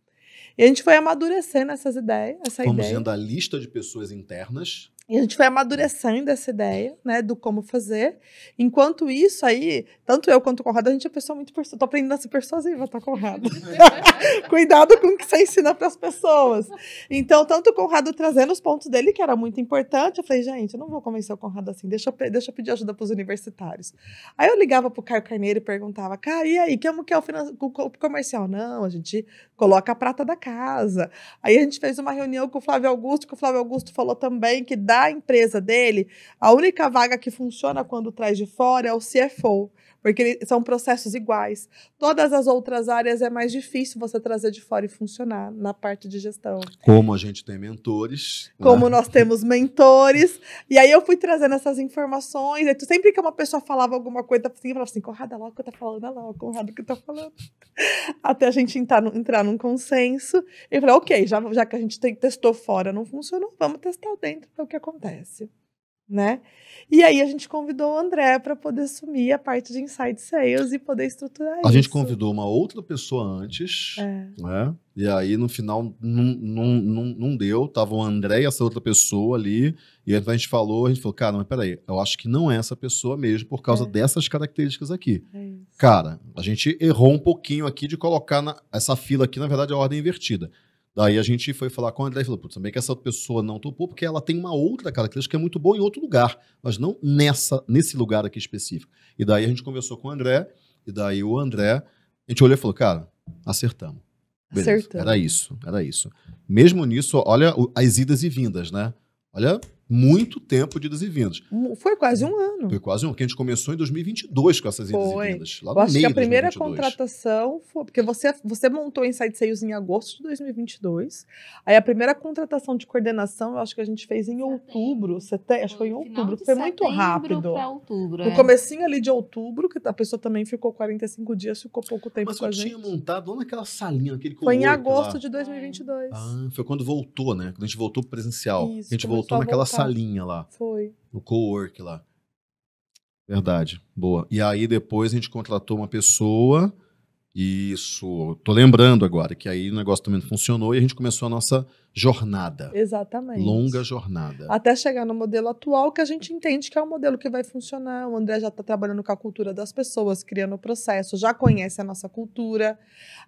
E a gente foi amadurecendo essas ideias, essa Vamos ideia. vendo a lista de pessoas internas e a gente foi amadurecendo essa ideia, né, do como fazer. Enquanto isso aí, tanto eu quanto o Conrado, a gente é pessoa muito persuasiva. Tô aprendendo a ser persuasiva, tá, Conrado? *laughs* Cuidado com o que você ensina para as pessoas. Então, tanto o Conrado trazendo os pontos dele, que era muito importante, eu falei, gente, eu não vou convencer o Conrado assim, deixa eu, deixa eu pedir ajuda para os universitários. Aí eu ligava pro Caio Carneiro e perguntava, Caio, e aí, como que é o, o comercial? Não, a gente coloca a prata da casa. Aí a gente fez uma reunião com o Flávio Augusto, que o Flávio Augusto falou também que dá da empresa dele, a única vaga que funciona quando traz de fora é o CFO porque são processos iguais. Todas as outras áreas é mais difícil você trazer de fora e funcionar na parte de gestão. Como a gente tem mentores. Né? Como né? nós temos mentores. E aí eu fui trazendo essas informações. E tu, sempre que uma pessoa falava alguma coisa, assim, eu falava assim, Conrado, olha lá o que falando, olha é lá, Conrado, o que tá falando. *laughs* Até a gente entrar, no, entrar num consenso. E eu falei, ok, já, já que a gente testou fora, não funcionou, vamos testar dentro, ver é o que acontece né? E aí a gente convidou o André para poder assumir a parte de inside sales e poder estruturar a isso. A gente convidou uma outra pessoa antes, é. né? E aí no final não, não, não, deu, tava o André e essa outra pessoa ali, e aí a gente falou, a gente falou, cara, mas peraí, eu acho que não é essa pessoa mesmo por causa é. dessas características aqui. É cara, a gente errou um pouquinho aqui de colocar na, essa fila aqui, na verdade, é a ordem invertida. Daí a gente foi falar com a André e falou: também que essa outra pessoa não topou, porque ela tem uma outra característica que é muito boa em outro lugar, mas não nessa, nesse lugar aqui específico. E daí a gente conversou com o André, e daí o André, a gente olhou e falou: cara, acertamos. Beleza, acertamos. Era isso, era isso. Mesmo nisso, olha as idas e vindas, né? Olha muito tempo de idas e vindas. Foi quase um ano. Foi quase um ano, que a gente começou em 2022 com essas idas foi. e vindas. Lá Eu no acho meio que a primeira 2022. contratação foi. Porque você, você montou o Inside Sales em agosto de 2022. Aí a primeira contratação de coordenação, eu acho que a gente fez em setembro. outubro. Setembro, acho que foi em outubro. Foi muito rápido. Outubro, no é. comecinho ali de outubro, que a pessoa também ficou 45 dias, ficou pouco tempo Mas com a gente. Mas eu tinha montado lá naquela salinha, aquele Foi em agosto lá. de 2022. Ah, foi quando voltou, né? Quando a gente voltou presencial. Isso, a gente voltou naquela salinha lá. Foi. No co-work lá. Verdade. Boa. E aí depois a gente contratou uma pessoa. Isso. Tô lembrando agora que aí o negócio também funcionou e a gente começou a nossa jornada. Exatamente. Longa jornada. Até chegar no modelo atual que a gente entende que é o um modelo que vai funcionar. O André já está trabalhando com a cultura das pessoas, criando o processo, já conhece a nossa cultura.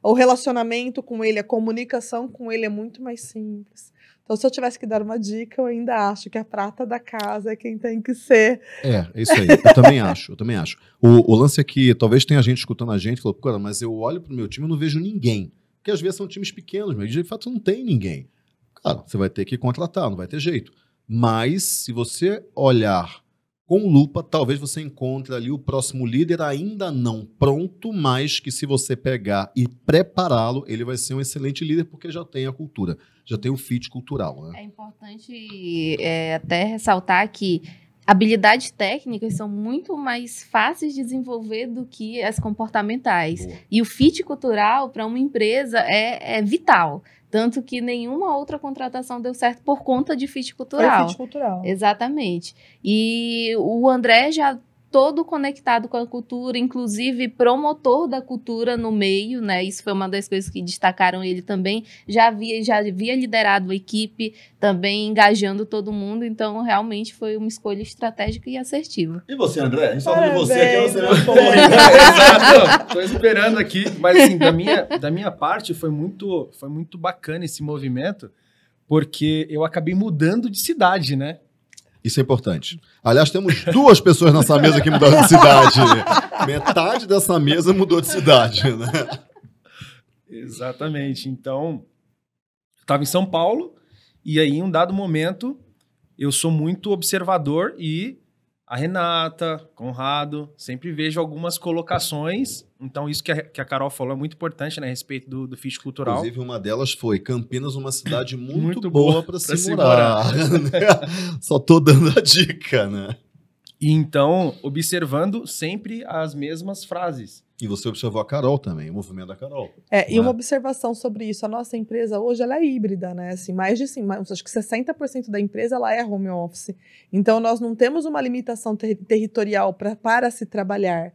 O relacionamento com ele, a comunicação com ele é muito mais simples. Então, se eu tivesse que dar uma dica, eu ainda acho que a prata da casa é quem tem que ser. É, é isso aí. Eu também acho, eu também acho. O, o lance é que talvez tenha gente escutando a gente e falou, cara, mas eu olho pro meu time e não vejo ninguém. Porque às vezes são times pequenos, mas de fato não tem ninguém. Cara, você vai ter que contratar, não vai ter jeito. Mas se você olhar com lupa, talvez você encontre ali o próximo líder ainda não pronto, mas que se você pegar e prepará-lo, ele vai ser um excelente líder porque já tem a cultura, já tem o fit cultural. Né? É importante é, até ressaltar que habilidades técnicas são muito mais fáceis de desenvolver do que as comportamentais. Boa. E o fit cultural para uma empresa é, é, vital. Tanto que nenhuma outra contratação deu certo por conta de fit cultural. É fit cultural. Exatamente. E o André já todo conectado com a cultura, inclusive promotor da cultura no meio, né? Isso foi uma das coisas que destacaram ele também. Já havia, já havia liderado a equipe, também engajando todo mundo, então realmente foi uma escolha estratégica e assertiva. E você, André? A gente fala tá de você que é o Exato. esperando aqui, mas assim, da minha, da minha parte foi muito foi muito bacana esse movimento, porque eu acabei mudando de cidade, né? Isso é importante. Aliás, temos duas pessoas nessa mesa que mudaram de cidade. Metade dessa mesa mudou de cidade, né? Exatamente. Então, eu estava em São Paulo e aí, em um dado momento, eu sou muito observador e a Renata, Conrado, sempre vejo algumas colocações. Então, isso que a, que a Carol falou é muito importante, né? A respeito do, do fit cultural. Inclusive, uma delas foi Campinas, uma cidade *laughs* muito, muito boa, para se, se morar. Só tô dando a dica, né? E então, observando sempre as mesmas frases. E você observou a Carol também, o movimento da Carol. É, né? e uma é? observação sobre isso. A nossa empresa hoje ela é híbrida, né? Assim, mais de sim, mais, acho que 60% da empresa ela é home office. Então nós não temos uma limitação ter territorial pra, para se trabalhar.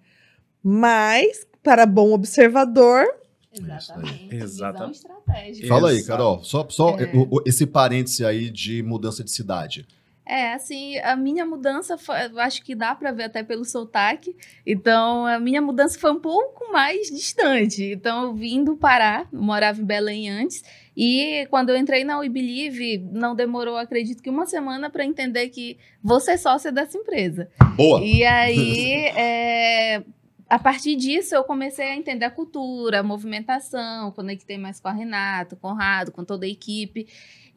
Mas, para bom observador, é Exatamente. Exatamente. Fala aí, Carol. Só, só é. esse parêntese aí de mudança de cidade. É, assim, a minha mudança foi, acho que dá para ver até pelo sotaque. Então, a minha mudança foi um pouco mais distante. Então, eu vim do Pará, morava em Belém antes, e quando eu entrei na Believe, não demorou, acredito que uma semana para entender que você é sócia dessa empresa. Boa. E aí, é, a partir disso, eu comecei a entender a cultura, a movimentação, conectei mais com a Renato, com o Rado, com toda a equipe,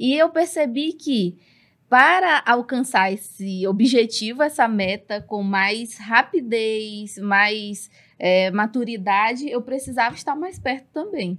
e eu percebi que para alcançar esse objetivo, essa meta, com mais rapidez, mais é, maturidade, eu precisava estar mais perto também.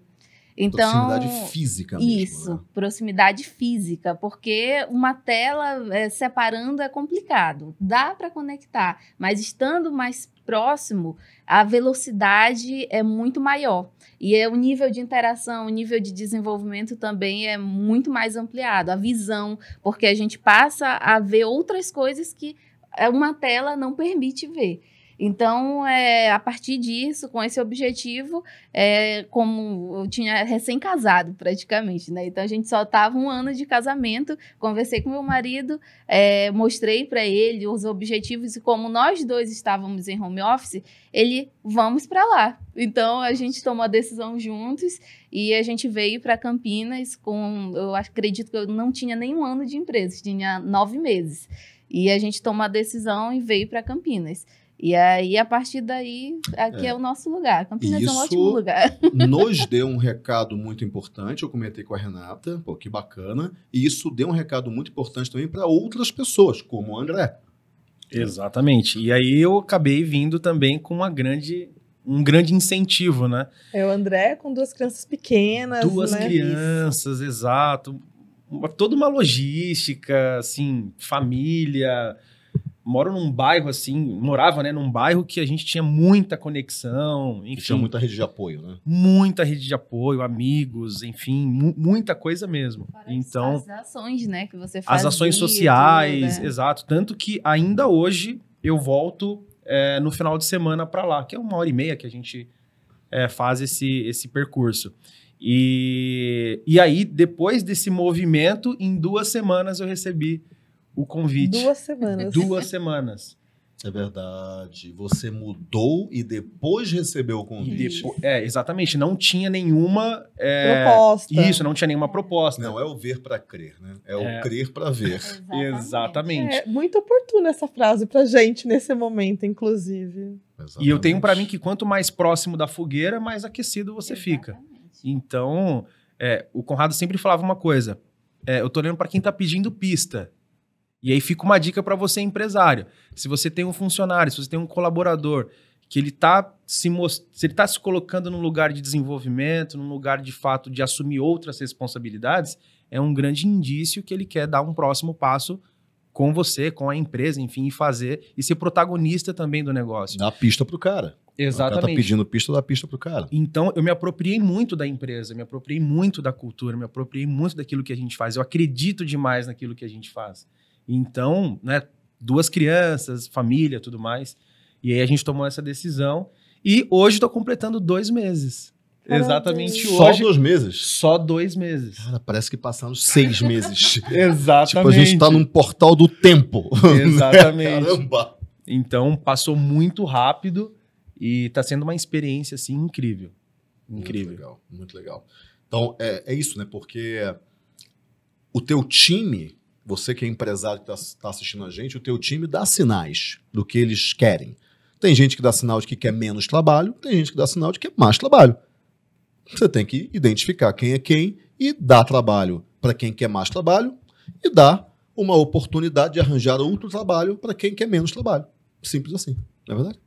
Então, proximidade física. Mesmo, né? isso, né? proximidade física, porque uma tela é, separando é complicado. Dá para conectar, mas estando mais próximo, a velocidade é muito maior. E é, o nível de interação, o nível de desenvolvimento também é muito mais ampliado. A visão, porque a gente passa a ver outras coisas que é, uma tela não permite ver. Então, é, a partir disso, com esse objetivo, é, como eu tinha recém-casado praticamente, né? Então a gente só estava um ano de casamento. Conversei com meu marido, é, mostrei para ele os objetivos e como nós dois estávamos em home office, ele vamos para lá. Então a gente tomou a decisão juntos e a gente veio para Campinas com, eu acredito que eu não tinha nenhum ano de empresa, tinha nove meses. E a gente tomou a decisão e veio para Campinas. E aí, a partir daí, aqui é, é o nosso lugar. Campinas Isso é um ótimo lugar. *laughs* nos deu um recado muito importante. Eu comentei com a Renata, pô, que bacana. E isso deu um recado muito importante também para outras pessoas, como o André. Exatamente. E aí eu acabei vindo também com uma grande um grande incentivo, né? É o André com duas crianças pequenas, duas né? crianças, exato. Uma, toda uma logística, assim, família, moro num bairro assim, morava, né, num bairro que a gente tinha muita conexão, enfim. tinha muita rede de apoio, né? Muita rede de apoio, amigos, enfim, mu muita coisa mesmo. Parece então, as ações, né, que você faz. As ações sociais, tudo, né? exato, tanto que ainda hoje eu volto é, no final de semana para lá, que é uma hora e meia que a gente é, faz esse esse percurso. E, e aí, depois desse movimento, em duas semanas eu recebi o convite. Duas semanas. Duas semanas. É verdade. Você mudou e depois recebeu o convite. Depo... é, exatamente. Não tinha nenhuma é... proposta. Isso, não tinha nenhuma proposta. Não é o ver para crer, né? É, é... o crer para ver. Exatamente. exatamente. É muito oportuna essa frase pra gente nesse momento, inclusive. Exatamente. E eu tenho para mim que quanto mais próximo da fogueira, mais aquecido você exatamente. fica. Então, é, o Conrado sempre falava uma coisa. É, eu tô olhando para quem tá pedindo pista. E aí fica uma dica para você, empresário. Se você tem um funcionário, se você tem um colaborador que ele está se most... ele tá se colocando num lugar de desenvolvimento, num lugar de fato de assumir outras responsabilidades, é um grande indício que ele quer dar um próximo passo com você, com a empresa, enfim, e fazer e ser protagonista também do negócio. Dá pista para o cara. Exatamente. O cara tá pedindo pista, dá pista para o cara. Então, eu me apropriei muito da empresa, me apropriei muito da cultura, me apropriei muito daquilo que a gente faz. Eu acredito demais naquilo que a gente faz. Então, né, duas crianças, família, tudo mais. E aí a gente tomou essa decisão. E hoje estou completando dois meses. Caramba. Exatamente Só hoje. Só dois meses? Só dois meses. Cara, parece que passaram seis meses. Exatamente. *laughs* Tipo, a gente está num portal do tempo. *laughs* Né, Exatamente. Caramba. Então, passou muito rápido e está sendo uma experiência, assim, incrível. Incrível. Muito legal, muito legal. Então, é, é isso, né? Porque o teu time você que é empresário que está tá assistindo a gente, o teu time dá sinais do que eles querem. Tem gente que dá sinal de que quer menos trabalho, tem gente que dá sinal de que quer é mais trabalho. Você tem que identificar quem é quem e dar trabalho para quem quer mais trabalho e dar uma oportunidade de arranjar outro trabalho para quem quer menos trabalho. Simples assim, não é verdade?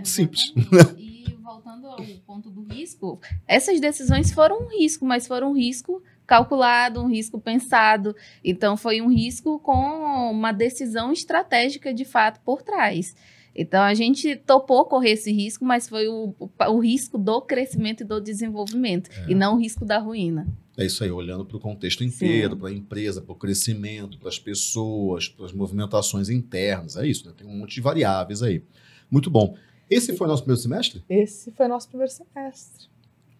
É Simples. E né? voltando ao ponto do risco, essas decisões foram um risco, mas foram um risco calculado, um risco pensado. Então, foi um risco com uma decisão estratégica de fato por trás. Então, a gente topou correr esse risco, mas foi o, o, risco do crescimento e do desenvolvimento, é. e não o risco da ruína. É isso aí, olhando para o contexto inteiro, para a empresa, para o crescimento, para as pessoas, para as movimentações internas, é isso, né? tem um monte de variáveis aí. Muito bom. Esse foi o nosso primeiro semestre? Esse foi nosso primeiro semestre.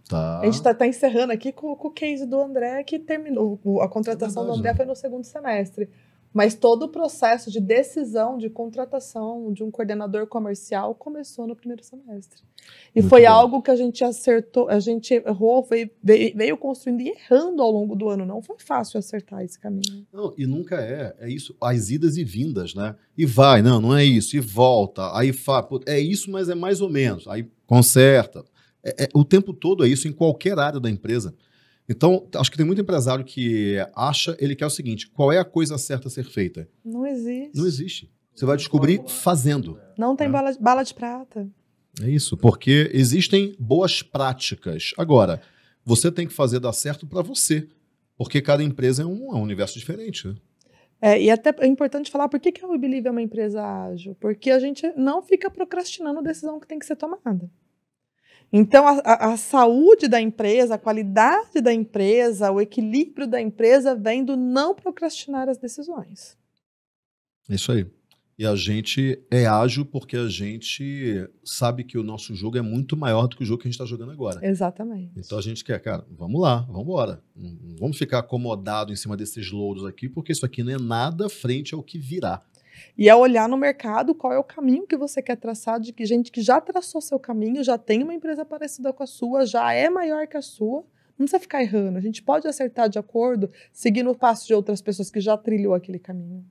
Tá. A gente está tá encerrando aqui com, com, o case do André, que terminou. A contratação é do André foi no segundo semestre. Mas todo o processo de decisão de contratação de um coordenador comercial começou no primeiro semestre. E Muito foi bom. algo que a gente acertou, a gente errou, foi, veio construindo e errando ao longo do ano. Não foi fácil acertar esse caminho. Não, e nunca é. É isso, as idas e vindas, né? E vai, não, não é isso, e volta, aí fala, é isso, mas é mais ou menos. Aí conserta, é, é, o tempo todo é isso, em qualquer área da empresa. Então, acho que tem muito empresário que acha, ele quer o seguinte: qual é a coisa certa a ser feita? Não existe. Não existe. Você vai descobrir fazendo. Não tem né? bala, bala de prata. É isso, porque existem boas práticas. Agora, você tem que fazer dar certo para você, porque cada empresa é um, é um universo diferente. Né? É, e até é importante falar por que, que a Believe é uma empresa ágil. Porque a gente não fica procrastinando a decisão que tem que ser tomada. Então, a, a, saúde da empresa, a qualidade da empresa, o equilíbrio da empresa vem do não procrastinar as decisões. Isso aí. E a gente é ágil porque a gente sabe que o nosso jogo é muito maior do que o jogo que a gente está jogando agora. Exatamente. Então a gente quer, cara, vamos lá, vamos embora. vamos ficar acomodado em cima desses louros aqui, porque isso aqui não é nada frente ao que virá. E é olhar no mercado qual é o caminho que você quer traçar, de que gente que já traçou seu caminho, já tem uma empresa parecida com a sua, já é maior que a sua. Não precisa ficar errando. A gente pode acertar de acordo, seguindo o passo de outras pessoas que já trilhou aquele caminho.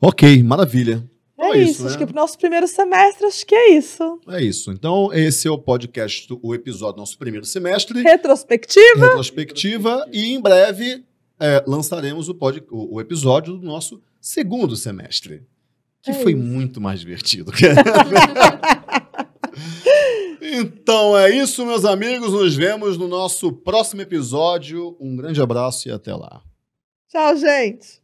Ok, maravilha. Então é, é isso, isso né? acho que para o nosso primeiro semestre, acho que é isso. É isso. Então, esse é o podcast, o episódio do nosso primeiro semestre. Retrospectiva. Retrospectiva. E em breve é, lançaremos o, pod, o, o episódio do nosso segundo semestre que é foi isso. muito mais divertido. *laughs* então é isso, meus amigos. Nos vemos no nosso próximo episódio. Um grande abraço e até lá. Tchau, gente.